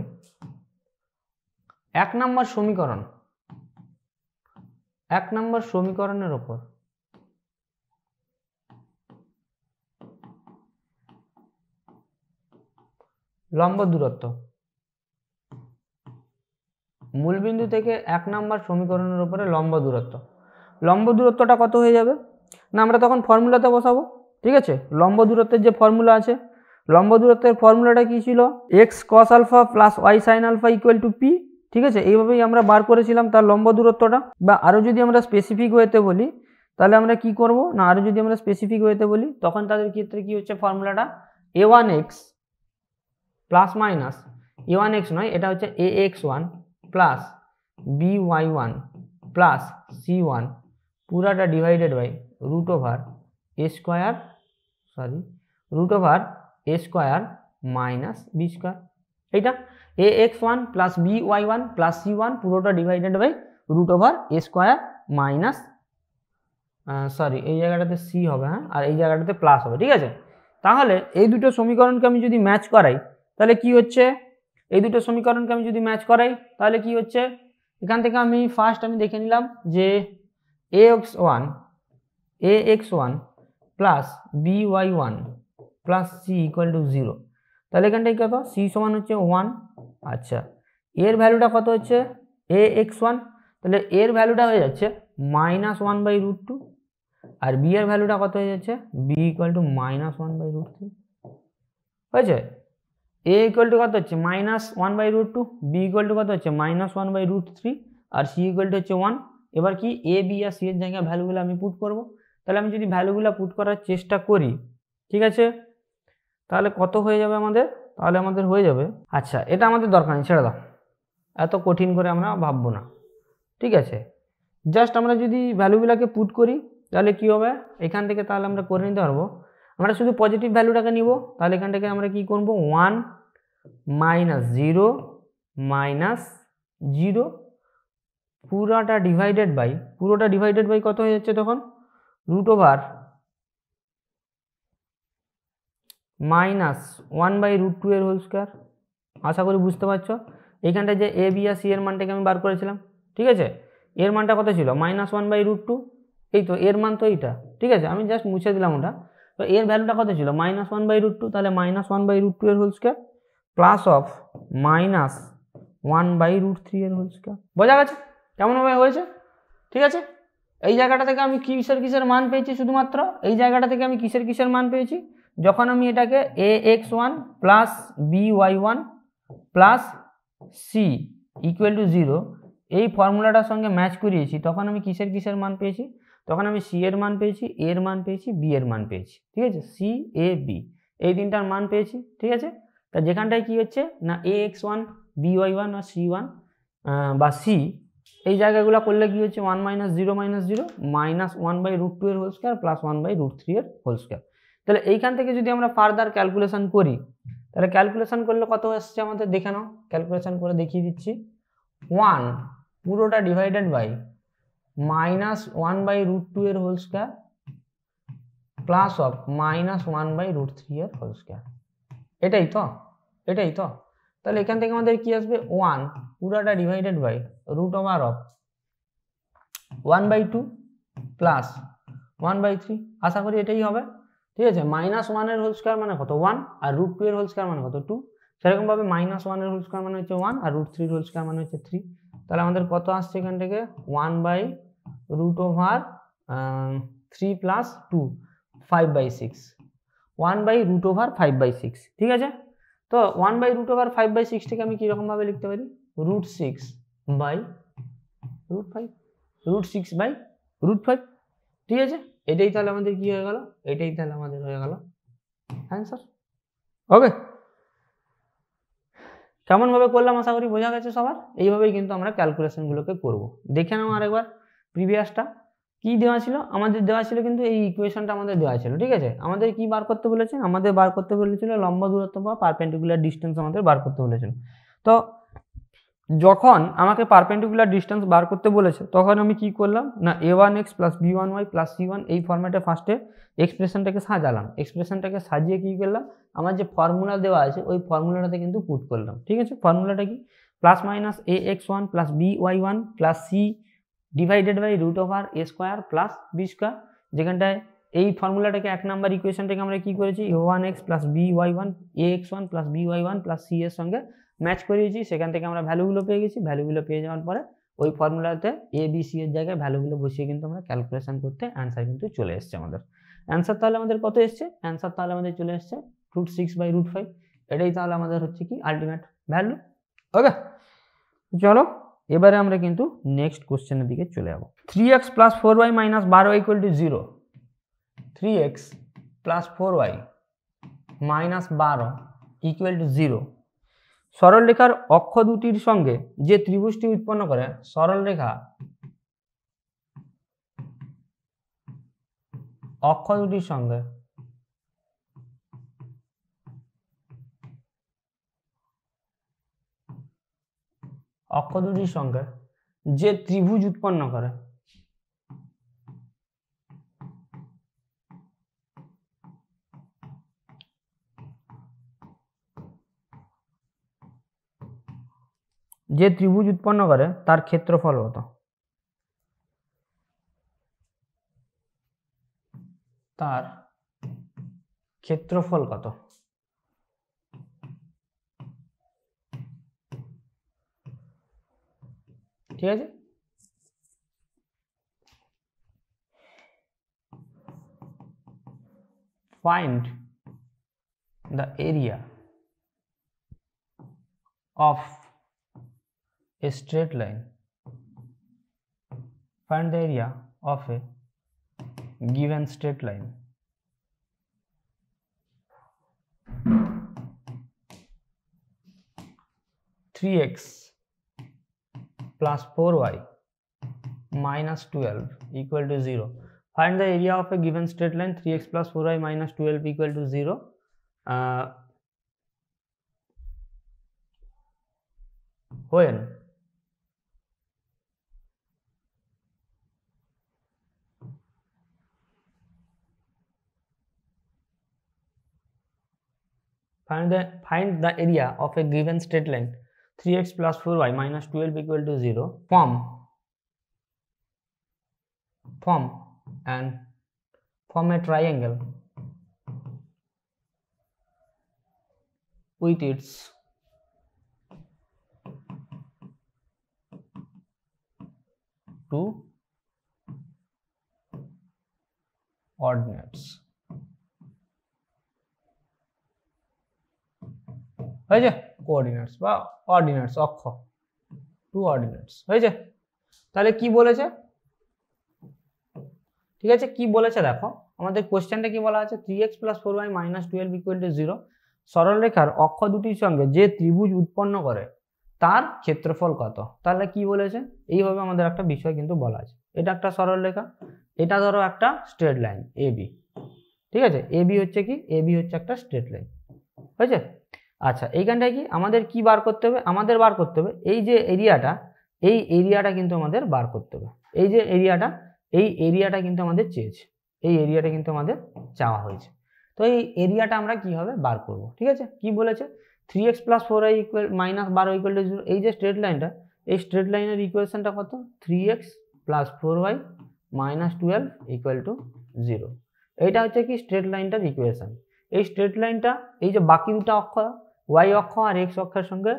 এক নম্বর সমীকরণ এক নম্বর সমীকরণের ওপর লম্ব দূরত্ব মূলবিন্দু থেকে এক নম্বর সমীকরণের ওপরে লম্ব দূরত্ব লম্ব দূরত্বটা কত হয়ে যাবে না আমরা তখন ফর্মুলাতে বসাবো ঠিক আছে লম্ব দূরত্বের যে ফর্মুলা আছে লম্ব দূরত্বের ফর্মুলাটা কী ছিল x cos alpha plus y sine alpha equal to p ঠিক আছে এইভাবেই আমরা বার করেছিলাম তার লম্ব দূরত্বটা বা আরও যদি আমরা স্পেসিফিক হয়েতে বলি তাহলে আমরা কি করব না আরও যদি আমরা স্পেসিফিক হয়েতে বলি তখন তাদের ক্ষেত্রে কি হচ্ছে ফর্মুলাটা a one x plus minus a one x নয় এটা হচ্ছে a x one plus B Y one plus c one পুরাটা divided by root over A square sorry root over A square minus b square এইটা a x one plus B Y one plus c one পুরোটা divided by root over A square minus sorry এই জায়গাটাতে C হবে হ্যাঁ আর এই জায়গাটাতে plus হবে ঠিক আছে তাহলে এই দুটো সমীকরণকে আমি যদি ম্যাচ করাই তাহলে কি হচ্ছে এই দুটো সমীকরণকে আমি যদি ম্যাচ করাই তাহলে কি হচ্ছে এখান থেকে আমি ফার্স্ট আমি দেখে নিলাম যে a x one A x one plus B Y one plus c equal to zero তাহলে এখানটায় কত সি সমান হচ্ছে ওয়ান আচ্ছা এর ভ্যালুটা কত হচ্ছে এ এক্স ওয়ান তাহলে এর ভ্যালুটা হয়ে যাচ্ছে minus one by root two আর বি এর ভ্যালুটা কত হয়ে যাচ্ছে b equal to minus one by root three হয়েছে এ ইকুয়াল টু কত হচ্ছে minus one by root two b equal to কত হচ্ছে minus one by root three আর সি ইকুয়াল টু হচ্ছে ওয়ান এবার কি এ বি আর সি এর জায়গায় ভ্যালুগুলো আমি পুট করব তাহলে আমি যদি ভ্যালুগুলো পুট করার চেষ্টা করি ঠিক আছে তাহলে কত হয়ে যাবে আমাদের তাহলে আমাদের হয়ে যাবে আচ্ছা এটা আমাদের দরকার নেই ছেড়ে দাও এত কঠিন করে আমরা ভাববো না ঠিক আছে জাস্ট আমরা যদি ভ্যালুগুলোকে পুট করি তাহলে কী হবে এখান থেকে তাহলে আমরা করে নিতে পারবো আমরা শুধু পজিটিভ ভ্যালুটাকে নিব তাহলে এখান থেকে আমরা কি করব one minus zero minus zero পুরোটা ডিভাইডেড বাই পুরোটা ডিভাইডেড বাই কত হয়ে যাচ্ছে তখন root over minus one by root two এর হোল স্কোয়ার আশা করি বুঝতে পারছো এইখানটা যে এ বি আর সি এর মানটাকে আমি বার করেছিলাম ঠিক আছে এর মানটা কত ছিল minus one by root two এই তো এর মান তো এইটা ঠিক আছে আমি জাস্ট মুছে দিলাম ওটা তো এর ভ্যালুটা কত ছিল minus one by root two তাহলে minus one by root two এর whole square plus of minus one by root three এর হোল স্কোয়ার বোঝা গেছে কেমনভাবে হয়েছে ঠিক আছে এই জায়গাটা থেকে আমি কিসের কিসের মান পেয়েছি শুধুমাত্র এই জায়গাটা থেকে আমি কিসের কিসের মান পেয়েছি যখন আমি এটাকে a x one plus B Y one plus c equal to zero এই ফর্মুলাটার সঙ্গে ম্যাচ করিয়েছি তখন আমি কিসের কিসের মান পেয়েছি তখন আমি সি এর মান পেয়েছি এর মান পেয়েছি বি এর মান পেয়েছি ঠিক আছে সি এ বি এই তিনটার মান পেয়েছি ঠিক আছে তা যেখানটায় কী হচ্ছে না a x one b Y one বা সি ওয়ান বা সি এই জায়গাগুলো করলে কী হচ্ছে one minus zero minus zero minus one by root two এর whole square plus one by root three এর হোল স্কোয়ার তাহলে এইখান থেকে যদি আমরা ফার্দার ক্যালকুলেশন করি তাহলে ক্যালকুলেশন করলে কত আসছে আমাদের দেখে নাও ক্যালকুলেশন করে দেখিয়ে দিচ্ছি ওয়ান পুরোটা divided by minus one by root two এর whole square plus of minus one by root three এর হোল স্কোয়ার এটাই তো এটাই তো তাহলে এখান থেকে আমাদের কি আসবে ওয়ান পুরোটা divided by root over of one by two plus one by three আশা করি এটাই হবে ঠিক আছে মাইনাস ওয়ানের হোল স্কোয়ার মানে কত ওয়ান আর রুট টু এর হোল স্কোয়ার মানে কত টু সেরকমভাবে মাইনাস ওয়ানের হোল স্কোয়ার মানে হচ্ছে ওয়ান আর রুট থ্রির হোল স্কোয়ার মানে হচ্ছে থ্রি তাহলে আমাদের কত আসছে এখান থেকে one by root over three plus two five by six one by root over five by six ঠিক আছে তো one by root over five by থেকে আমি কীরকমভাবে লিখতে পারি root six by root five root six by root five ঠিক আছে এটাই তাহলে আমাদের কি হয়ে গেল এটাই তাহলে আমাদের হয়ে গেল অ্যান্সার ওকে কেমনভাবে করলাম আশা করি বোঝা গেছে সবার এইভাবেই কিন্তু আমরা ক্যালকুলেশনগুলোকে করব দেখে নাও আরেকবার প্রিভিয়াসটা কি দেওয়া ছিল আমাদের দেওয়া ছিল কিন্তু এই ইকুয়েশনটা আমাদের দেওয়া ছিল ঠিক আছে আমাদের কি বার করতে বলেছে আমাদের বার করতে বলেছিল লম্বা দূরত্ব বা পারপেন্ডিকুলার ডিস্টেন্স আমাদের বার করতে বলেছিল তো যখন আমাকে পারপেন্ডিকুলার ডিস্টেন্স বার করতে বলেছে তখন আমি কি করলাম না a one x plus b one y plus c one এই ফর্ম্যাটে ফার্স্টে এক্সপ্রেশনটাকে সাজালাম এক্সপ্রেশনটাকে সাজিয়ে কী করলাম আমার যে ফর্মুলা দেওয়া আছে ওই ফর্মুলাটাতে কিন্তু পুট করলাম ঠিক আছে ফর্মুলাটা কি plus minus A x one plus B Y one plus C divided by root over A square plus B square যেখানটায় এই ফর্মুলাটাকে এক নাম্বার ইকুয়েশনটাকে আমরা কী করেছি A one x plus B Y one A x one plus B Y one plus C এর সঙ্গে ম্যাচ করিয়েছি সেখান থেকে আমরা ভ্যালুগুলো পেয়ে গেছি ভ্যালুগুলো পেয়ে যাওয়ার পরে ওই ফর্মুলাতে এ বি সি এর জায়গায় ভ্যালুগুলো বসিয়ে কিন্তু আমরা ক্যালকুলেশন করতে অ্যান্সার কিন্তু চলে এসছে আমাদের অ্যান্সার তাহলে আমাদের কত এসছে অ্যান্সার তাহলে আমাদের চলে এসছে root six by root five এটাই তাহলে আমাদের হচ্ছে কি আলটিমেট ভ্যালু ওকে চলো এবারে আমরা কিন্তু নেক্সট কোশ্চেনের দিকে চলে যাবো three x plus four y minus বারো equal to zero three x plus four y minus বারো ইকুয়াল টু জিরো সরলরেখার অক্ষ দুটির সঙ্গে যে ত্রিভুজটি উৎপন্ন করে সরলরেখা অক্ষ দুটির সঙ্গে অক্ষ দুটির সঙ্গে যে ত্রিভুজ উৎপন্ন করে যে ত্রিভুজ উৎপন্ন করে তার ক্ষেত্রফল কত তার ক্ষেত্রফল কত ঠিক আছে find the area of a straight line. Find the area of a given straight line. Three x plus four y minus twelve equal to zero. Find the area of a given straight line. Three x plus four y minus twelve equal to zero. Uh, when Find the, find the area of a given straight line 3x plus 4y minus 12 equal to 0 form form and form a triangle with its two ordinates হয়েছে coordinates বা ordinates অক্ষ two ordinates হয়েছে তাহলে কি বলেছে ঠিক আছে কি বলেছে দেখো আমাদের কোশ্চেনটা কি বলা আছে three x plus four y minus twelve equal to zero সরলরেখার অক্ষ দুটির সঙ্গে যে ত্রিভুজ উৎপন্ন করে তার ক্ষেত্রফল কত তাহলে কি বলেছে এইভাবে আমাদের একটা বিষয় কিন্তু বলা আছে এটা একটা সরলরেখা এটা ধরো একটা স্ট্রেট লাইন এবি ঠিক আছে এবি হচ্ছে কি এবি হচ্ছে একটা স্ট্রেট লাইন হয়েছে আচ্ছা এইখানটায় কি আমাদের কি বার করতে হবে আমাদের বার করতে হবে এই যে এরিয়াটা এই এরিয়াটা কিন্তু আমাদের বার করতে হবে এই যে এরিয়াটা এই এরিয়াটা কিন্তু আমাদের চেয়েছে এই এরিয়াটা কিন্তু আমাদের চাওয়া হয়েছে তো এই এরিয়াটা আমরা কীভাবে বার করব ঠিক আছে কি বলেছে three x plus four i equal minus বারো ইকুয়াল টু জিরো এই যে স্ট্রেট লাইনটা এই স্ট্রেট লাইনের ইকুয়েশনটা কত three x plus four y minus twelve equal to zero এইটা হচ্ছে কি স্ট্রেট লাইনটার ইকুয়েশান এই স্ট্রেট লাইনটা এই যে বাকি দুটা অক্ষর ওয়াই অক্ষ আর এক্স অক্ষের সঙ্গে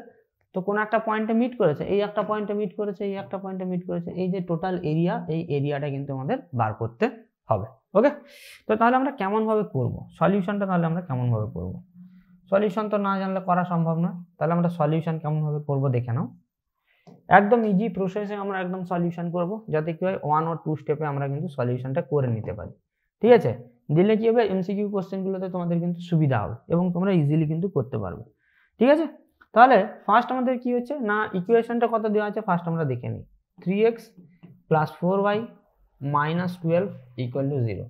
তো কোনো একটা পয়েন্টে মিট করেছে এই একটা পয়েন্টে মিট করেছে এই একটা পয়েন্টে মিট করেছে এই যে টোটাল এরিয়া এই এরিয়াটা কিন্তু আমাদের বার করতে হবে ওকে তো তাহলে আমরা কেমনভাবে করব সলিউশনটা তাহলে আমরা কেমনভাবে করব সলিউশন তো না জানলে করা সম্ভব নয় তাহলে আমরা সলিউশন কেমনভাবে করব দেখে নাও একদম ইজি প্রসেসে আমরা একদম সলিউশন করব যাতে কি হয় ওয়ান অর টু স্টেপে আমরা কিন্তু সলিউশনটা করে নিতে পারি ঠিক আছে দিলে কি হবে এমসিকিউ কোশ্চেনগুলোতে তোমাদের কিন্তু সুবিধা হবে এবং তোমরা ইজিলি কিন্তু করতে পারবে ঠিক আছে তাহলে ফার্স্ট আমাদের কি হচ্ছে না ইকুয়েশনটা কত দেওয়া আছে ফার্স্ট আমরা দেখে নিই three x plus four y minus twelve equal to zero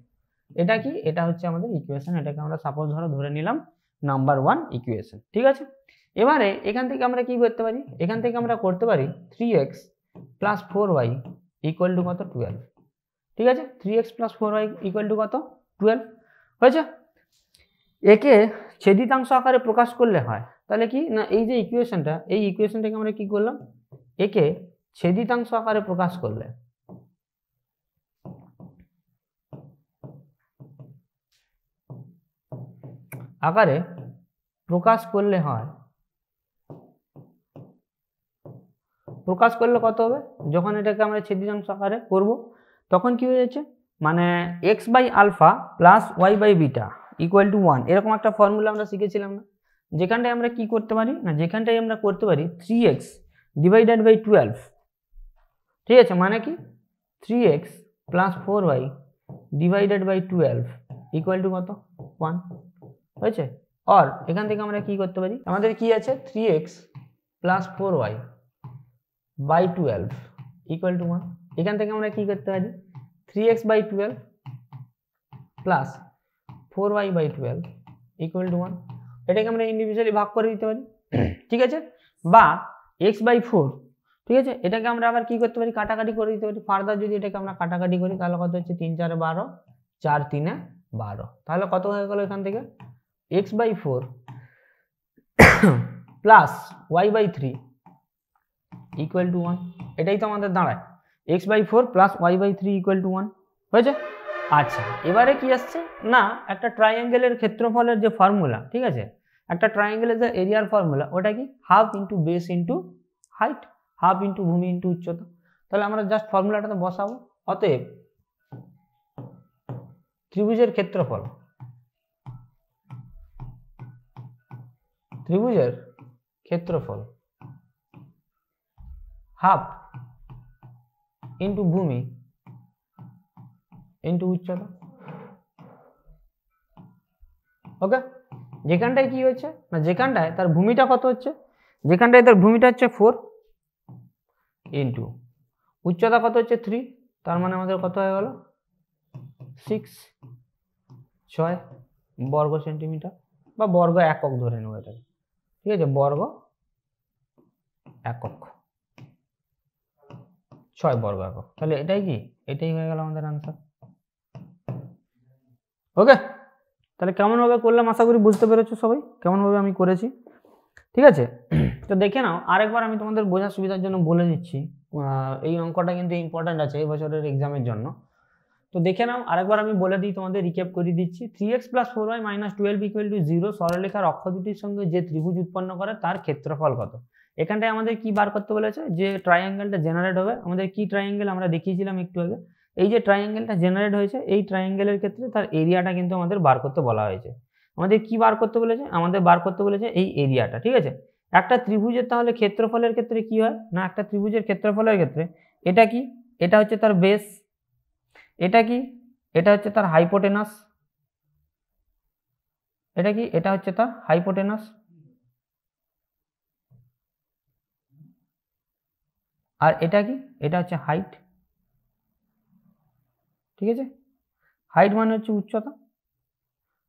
এটা কি এটা হচ্ছে আমাদের ইকুয়েশন এটাকে আমরা সাপোজ ধরো ধরে নিলাম নাম্বার ওয়ান ইকুয়েশন ঠিক আছে এবারে এখান থেকে আমরা কি করতে পারি এখান থেকে আমরা করতে পারি three x plus four y equal to কত টুয়েলভ ঠিক আছে three x plus four y equal to কত টুয়েলভ হয়েছে একে ছেদিতাংশ আকারে প্রকাশ করলে হয় তাহলে কি না এই যে ইকুয়েশনটা এই ইকুয়েশনটাকে আমরা কি করলাম একে ছেদিতাংশ আকারে প্রকাশ করলে আকারে প্রকাশ করলে হয় প্রকাশ করলে কত হবে যখন এটাকে আমরা ছেদিতাংশ আকারে করব তখন কি হয়ে যাচ্ছে মানে x by alpha plus y by beta equal to one এরকম একটা ফর্মুলা আমরা শিখেছিলাম না যেখানটায় আমরা কি করতে পারি না যেখানটায় আমরা করতে পারি three x divided by twelve ঠিক আছে মানে কি three x plus four y divided by twelve equal to কত ওয়ান হয়েছে আর এখান থেকে আমরা কি করতে পারি আমাদের কি আছে three x plus four y by twelve equal to one এখান থেকে আমরা কি করতে পারি three x by twelve plus four y by twelve equal to one এটাকে আমরা ইন্ডিভিজুয়ালি ভাগ করে দিতে পারি হ্যাঁ। ঠিক আছে বা এক্স বাই ফোর ঠিক আছে এটাকে আমরা আবার কি করতে পারি কাটাকাটি করে দিতে পারি ফার্দার যদি এটাকে আমরা কাটাকাটি করি তাহলে কত হচ্ছে তিন চার বারো চার তিনে বারো তাহলে কত হয়ে গেল এখান থেকে x by four plus y by three equal to one এটাই তো আমাদের দাঁড়ায় x by four plus y by three equal to one হয়েছে আচ্ছা এবারে কি আসছে না একটা ট্রাইঅ্যাঙ্গেলের ক্ষেত্রফলের যে ফর্মুলা ঠিক আছে একটা ট্রাইঅ্যাঙ্গেলের যে এরিয়ার ফর্মুলা ওটা কি half into base into height half into ভূমি ইন্টু উচ্চতা তাহলে আমরা জাস্ট ফর্মুলাটাতে বসাবো অতএব ত্রিভুজের ক্ষেত্রফল ত্রিভুজের ক্ষেত্রফল হাফ ইন্টু ভূমি ইন্টু উচ্চতা ওকে যেখানটায় কি হচ্ছে না যেখানটায় তার ভূমিটা কত হচ্ছে যেখানটায় তার ভূমিটা হচ্ছে ফোর ইন্টু উচ্চতা কত হচ্ছে থ্রি তার মানে আমাদের কত হয়ে গেল সিক্স ছয় বর্গ সেন্টিমিটার বা বর্গ একক ধরে নেব এটাকে ঠিক আছে বর্গ একক ছয় বর্গ একক তাহলে এটাই কি এটাই হয়ে গেল আমাদের আনসার ওকে তাহলে কেমনভাবে করলাম আশা করি বুঝতে পেরেছো সবাই কেমনভাবে আমি করেছি ঠিক আছে *clears throat* তো দেখে নাও আরেকবার আমি তোমাদের বোঝার সুবিধার জন্য বলে দিচ্ছি এই অঙ্কটা কিন্তু ইম্পর্ট্যান্ট আছে এই বছরের এক্সামের জন্য তো দেখে নাও আরেকবার আমি বলে দিই তোমাদের রিক্যাপ করে দিচ্ছি three x plus four y minus twelve equal to zero সরলেখার অক্ষ দুটির সঙ্গে যে ত্রিভুজ উৎপন্ন করে তার ক্ষেত্রফল কত এখানটায় আমাদের কি বার করতে বলেছে যে ট্রায়াঙ্গেলটা জেনারেট হবে আমাদের কি ট্রায়াঙ্গেল আমরা দেখিয়েছিলাম একটু আগে এই যে ট্রায়াঙ্গেলটা জেনারেট হয়েছে এই ট্রায়াঙ্গেলের ক্ষেত্রে তার এরিয়াটা কিন্তু আমাদের বার করতে বলা হয়েছে আমাদের কি বার করতে বলেছে আমাদের বার করতে বলেছে এই এরিয়াটা ঠিক আছে একটা ত্রিভুজের তাহলে ক্ষেত্রফলের ক্ষেত্রে কি হয় না একটা ত্রিভুজের ক্ষেত্রফলের ক্ষেত্রে এটা কি এটা হচ্ছে তার বেস এটা কি এটা হচ্ছে তার হাইপোটেনাস এটা কি এটা হচ্ছে তার হাইপোটেনাস আর এটা কি এটা হচ্ছে হাইট ঠিক আছে হাইট মানে হচ্ছে উচ্চতা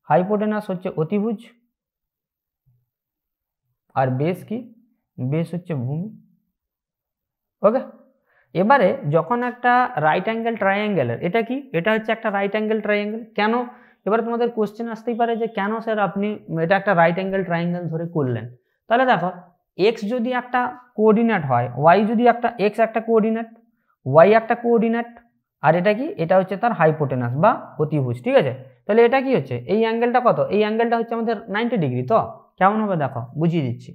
হাইপোটেনাস হচ্ছে অতিভুজ আর বেশ কি বেশ হচ্ছে ভূমি ওকে এবারে যখন একটা রাইট অ্যাঙ্গেল ট্রাইঅ্যাঙ্গেলের এটা কি এটা হচ্ছে একটা রাইট অ্যাঙ্গেল ট্রাইঅ্যাঙ্গেল কেন এবারে তোমাদের কোশ্চেন আসতেই পারে যে কেন স্যার আপনি এটা একটা রাইট অ্যাঙ্গেল ট্রাইঅ্যাঙ্গেল ধরে করলেন তাহলে দেখো এক্স যদি একটা কোঅর্ডিনেট হয় ওয়াই যদি একটা এক্স একটা কোঅর্ডিনেট ওয়াই একটা কোঅর্ডিনেট আর এটা কি এটা হচ্ছে তার হাইপোটেনাস বা অতিভুজ ঠিক আছে তাহলে এটা কি হচ্ছে এই অ্যাঙ্গেলটা কত এই অ্যাঙ্গেলটা হচ্ছে আমাদের নাইনটি ডিগ্রি তো কেমন হবে দেখো বুঝিয়ে দিচ্ছি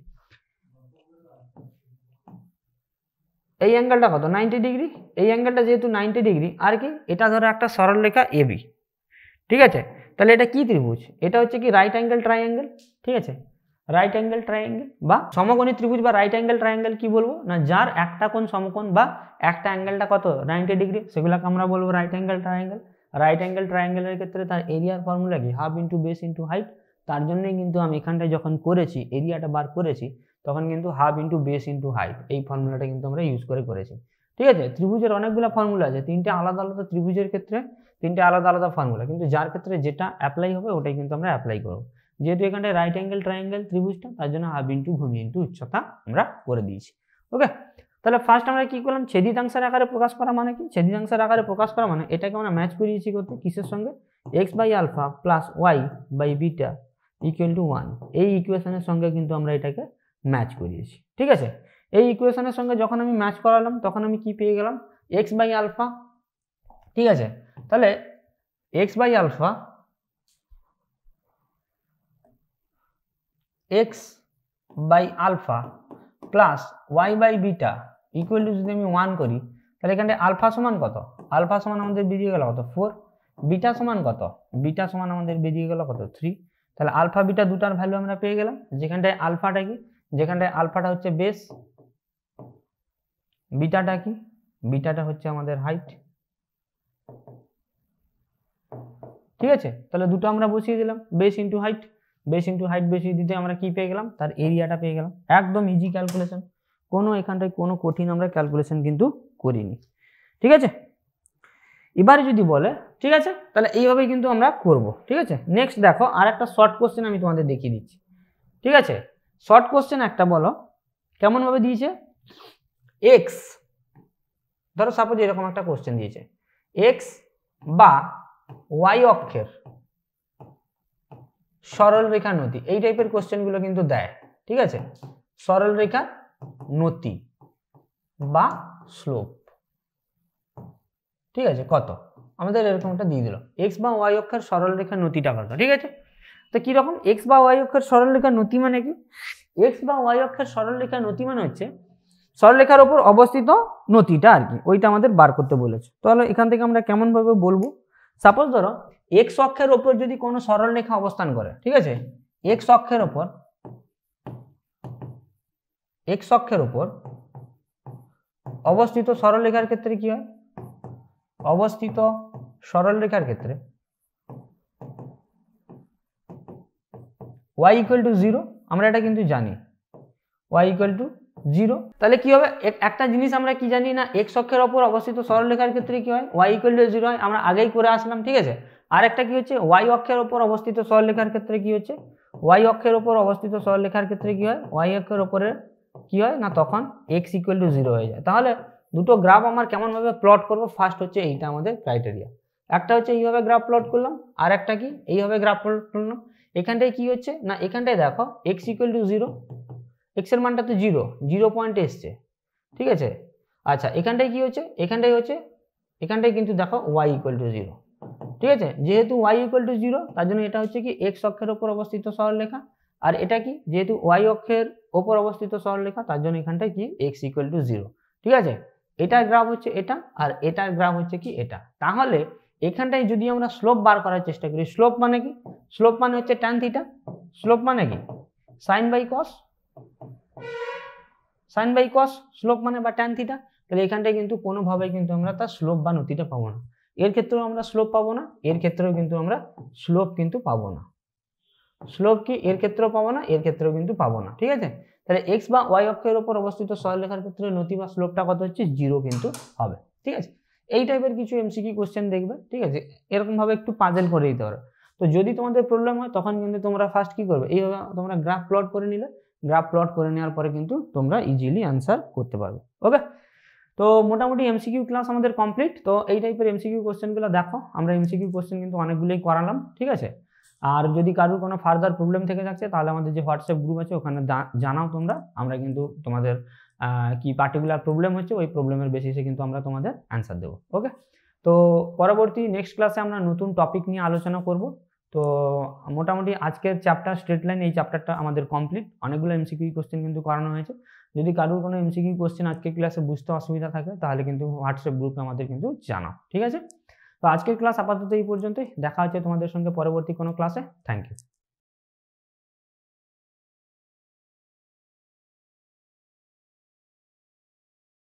এই অ্যাঙ্গেলটা কত নাইনটি ডিগ্রি এই অ্যাঙ্গেলটা যেহেতু নাইনটি ডিগ্রি আর কি এটা ধরো একটা সরল রেখা এবি ঠিক আছে তাহলে এটা কি ত্রিভুজ এটা হচ্ছে কি রাইট অ্যাঙ্গেল ট্রাই অ্যাঙ্গেল ঠিক আছে রাইট অ্যাঙ্গেল ট্রায়াঙ্গেল বা সমকোণী ত্রিভুজ বা রাইট অ্যাঙ্গেল ট্রায়াঙ্গেল কি বলবো না যার একটা কোণ সমকোণ বা একটা অ্যাঙ্গেলটা কত নাইনটি ডিগ্রি সেগুলোকে আমরা বলবো right angle triangle right angle ট্রায়াঙ্গেলের ক্ষেত্রে তার এরিয়ার ফর্মুলা কি half into base into height তার জন্যই কিন্তু আমি এখানটায় যখন করেছি এরিয়াটা বার করেছি তখন কিন্তু half into base into height এই ফর্মুলাটা কিন্তু আমরা ইউজ করে করেছি ঠিক আছে ত্রিভুজের অনেকগুলো ফর্মুলা আছে তিনটে আলাদা আলাদা ত্রিভুজের ক্ষেত্রে তিনটে আলাদা আলাদা ফর্মুলা কিন্তু যার ক্ষেত্রে যেটা অ্যাপ্লাই হবে ওটাই কিন্তু আমরা অ্যাপ্লাই করবো যেহেতু এখানটা রাইট অ্যাঙ্গেল ট্রাইঙ্গেল ত্রিভুজটা তার জন্য হাফ ইন্টু ভূমি ইন্টু উচ্চতা আমরা করে দিয়েছি ওকে তাহলে ফার্স্ট আমরা কি করলাম ছেদিতাংশের আকারে প্রকাশ করা মানে কি ছেদিতাংশের আকারে প্রকাশ করা মানে এটাকে আমরা ম্যাচ করিয়েছি করতে কিসের সঙ্গে x by alpha plus y by beta equal to one এই ইকুয়েশনের সঙ্গে কিন্তু আমরা এটাকে ম্যাচ করিয়েছি ঠিক আছে এই ইকুয়েশনের সঙ্গে যখন আমি ম্যাচ করালাম তখন আমি কি পেয়ে গেলাম এক্স বাই আলফা ঠিক আছে তাহলে x by alpha x by alpha plus y by beta equal to যদি আমি ওয়ান করি তাহলে এখানে আলফা সমান কত আলফা সমান আমাদের বেরিয়ে গেল কত ফোর বিটা সমান কত বিটা সমান আমাদের বেরিয়ে গেল কত থ্রি তাহলে আলফা বিটা দুটার ভ্যালু আমরা পেয়ে গেলাম যেখানটায় আলফাটা কি যেখানটায় আলফাটা হচ্ছে বেস বিটাটা কি বিটাটা হচ্ছে আমাদের হাইট ঠিক আছে তাহলে দুটো আমরা বসিয়ে দিলাম base into height base into height বেশি দিতে আমরা কি পেয়ে গেলাম তার এরিয়াটা পেয়ে গেলাম একদম ইজি ক্যালকুলেশন কোনো এখানটায় কোনো কঠিন আমরা ক্যালকুলেশন কিন্তু করিনি ঠিক আছে এবারে যদি বলে ঠিক আছে তাহলে এইভাবেই কিন্তু আমরা করব ঠিক আছে নেক্সট দেখো আর একটা শর্ট কোশ্চেন আমি তোমাদের দেখিয়ে দিচ্ছি ঠিক আছে শর্ট কোশ্চেন একটা বলো কেমনভাবে দিয়েছে এক্স ধরো সাপোজ এরকম একটা কোশ্চেন দিয়েছে এক্স বা ওয়াই অক্ষের সরলরেখা নতি এই টাইপের কোশ্চেনগুলো কিন্তু দেয় ঠিক আছে সরলরেখা নতি বা স্লোপ ঠিক আছে কত আমাদের এরকমটা দিয়ে দিল এক্স বা ওয়াই অক্ষের সরলরেখা নতিটা কত ঠিক আছে তো কীরকম এক্স বা ওয়াই অক্ষের সরলরেখা নতি মানে কি এক্স বা ওয়াই অক্ষের সরলরেখা নতি মানে হচ্ছে সরলরেখার ওপর অবস্থিত নতিটা আর কি ওইটা আমাদের বার করতে বলেছে তাহলে এখান থেকে আমরা কেমনভাবে বলবো সাপোজ ধরো এক্স অক্ষের ওপর যদি কোনো সরল রেখা অবস্থান করে ঠিক আছে এক্স অক্ষের ওপর এক অক্ষের ওপর অবস্থিত সরল রেখার ক্ষেত্রে কি হয় অবস্থিত সরল রেখার ক্ষেত্রে ওয়াই ইকুয়াল টু জিরো আমরা এটা কিন্তু জানি ওয়াই ইকুয়াল টু জিরো তাহলে কি হবে একটা জিনিস আমরা কি জানি না এক অক্ষের ওপর অবস্থিত সরলরেখার ক্ষেত্রে কি হয় ওয়াই ইকুয়াল টু জিরো হয় আমরা আগেই করে আসলাম ঠিক আছে আরেকটা কি হচ্ছে ওয়াই অক্ষের ওপর অবস্থিত সরলরেখার ক্ষেত্রে কি হচ্ছে ওয়াই অক্ষের ওপর অবস্থিত সরলরেখার ক্ষেত্রে কি হয় ওয়াই অক্ষের ওপরে কি হয় না তখন এক্স ইকুয়াল টু জিরো হয়ে যায় তাহলে দুটো গ্রাফ আমার কেমনভাবে প্লট করব ফার্স্ট হচ্ছে এইটা আমাদের ক্রাইটেরিয়া একটা হচ্ছে এইভাবে গ্রাফ প্লট করলাম আর একটা কি এইভাবে গ্রাফ প্লট করলাম এখানটায় কি হচ্ছে না এখানটায় দেখো এক্স ইকুয়াল টু জিরো এক্সের মানটা তো জিরো জিরো পয়েন্টে এসছে ঠিক আছে আচ্ছা এখানটায় কি হচ্ছে এখানটায় হচ্ছে এখানটায় কিন্তু দেখো ওয়াই ইকুয়াল টু জিরো ঠিক আছে যেহেতু ওয়াই ইকুয়াল টু জিরো তার জন্য এটা হচ্ছে কি এক্স অক্ষের ওপর অবস্থিত সরলরেখা আর এটা কি যেহেতু ওয়াই অক্ষের ওপর অবস্থিত সরলরেখা তার জন্য এখানটায় কি এক্স ইকুয়াল টু জিরো ঠিক আছে এটার গ্রাফ হচ্ছে এটা আর এটার গ্রাফ হচ্ছে কি এটা তাহলে এখানটায় যদি আমরা স্লোপ বার করার চেষ্টা করি স্লোপ মানে কি স্লোপ মানে হচ্ছে ট্যান থিটা স্লোপ মানে কি sine by cos sine by cos slope মানে বা ট্যান থিটা তাহলে এখানটায় কিন্তু কোনোভাবে কিন্তু আমরা তার স্লোপ বা নতিটা পাবো না এর ক্ষেত্রেও আমরা স্লোপ পাবো না এর ক্ষেত্রেও কিন্তু আমরা স্লোপ কিন্তু পাবো না স্লোপ কি এর ক্ষেত্রেও পাবো না এর ক্ষেত্রেও কিন্তু পাবো না ঠিক আছে তাহলে এক্স বা ওয়াই অক্ষের ওপর অবস্থিত সরলরেখার ক্ষেত্রে নতি বা স্লোপটা কত হচ্ছে জিরো কিন্তু হবে ঠিক আছে এই টাইপের কিছু কি কোশ্চেন দেখবে ঠিক আছে এরকমভাবে একটু পাজেল করে দিতে পারো তো যদি তোমাদের প্রবলেম হয় তখন কিন্তু তোমরা ফার্স্ট কি করবে এইভাবে তোমরা গ্রাফ প্লট করে নিলে গ্রাফ প্লট করে নেওয়ার পরে কিন্তু তোমরা ইজিলি অ্যান্সার করতে পারবে ওকে তো মোটামুটি এমসিকিউ ক্লাস আমাদের কমপ্লিট তো এই টাইপের এমসিকিউ কোশ্চেনগুলো দেখো আমরা এমসিকিউ কোশ্চেন কিন্তু অনেকগুলোই করালাম ঠিক আছে আর যদি কারোর কোনো ফার্দার প্রবলেম থেকে থাকছে তাহলে আমাদের যে হোয়াটসঅ্যাপ গ্রুপ আছে ওখানে জানাও তোমরা আমরা কিন্তু তোমাদের কি পার্টিকুলার প্রবলেম হচ্ছে ওই প্রবলেমের বেসিসে কিন্তু আমরা তোমাদের অ্যান্সার দেবো ওকে তো পরবর্তী নেক্সট ক্লাসে আমরা নতুন টপিক নিয়ে আলোচনা করব তো মোটামুটি আজকের চ্যাপ্টার স্ট্রেট লাইন এই চ্যাপ্টারটা আমাদের কমপ্লিট অনেকগুলো এমসিকিউ কোশ্চেন কিন্তু করানো হয়েছে যদি কারোর কোনো এমসিকিউ কোশ্চেন আজকে ক্লাসে বুঝতে অসুবিধা থাকে তাহলে কিন্তু হোয়াটসঅ্যাপ গ্রুপে আমাদের কিন্তু জানাও ঠিক আছে তো আজকের ক্লাস আপাতত এই পর্যন্তই দেখা হচ্ছে তোমাদের সঙ্গে পরবর্তী কোনো ক্লাসে থ্যাংক ইউ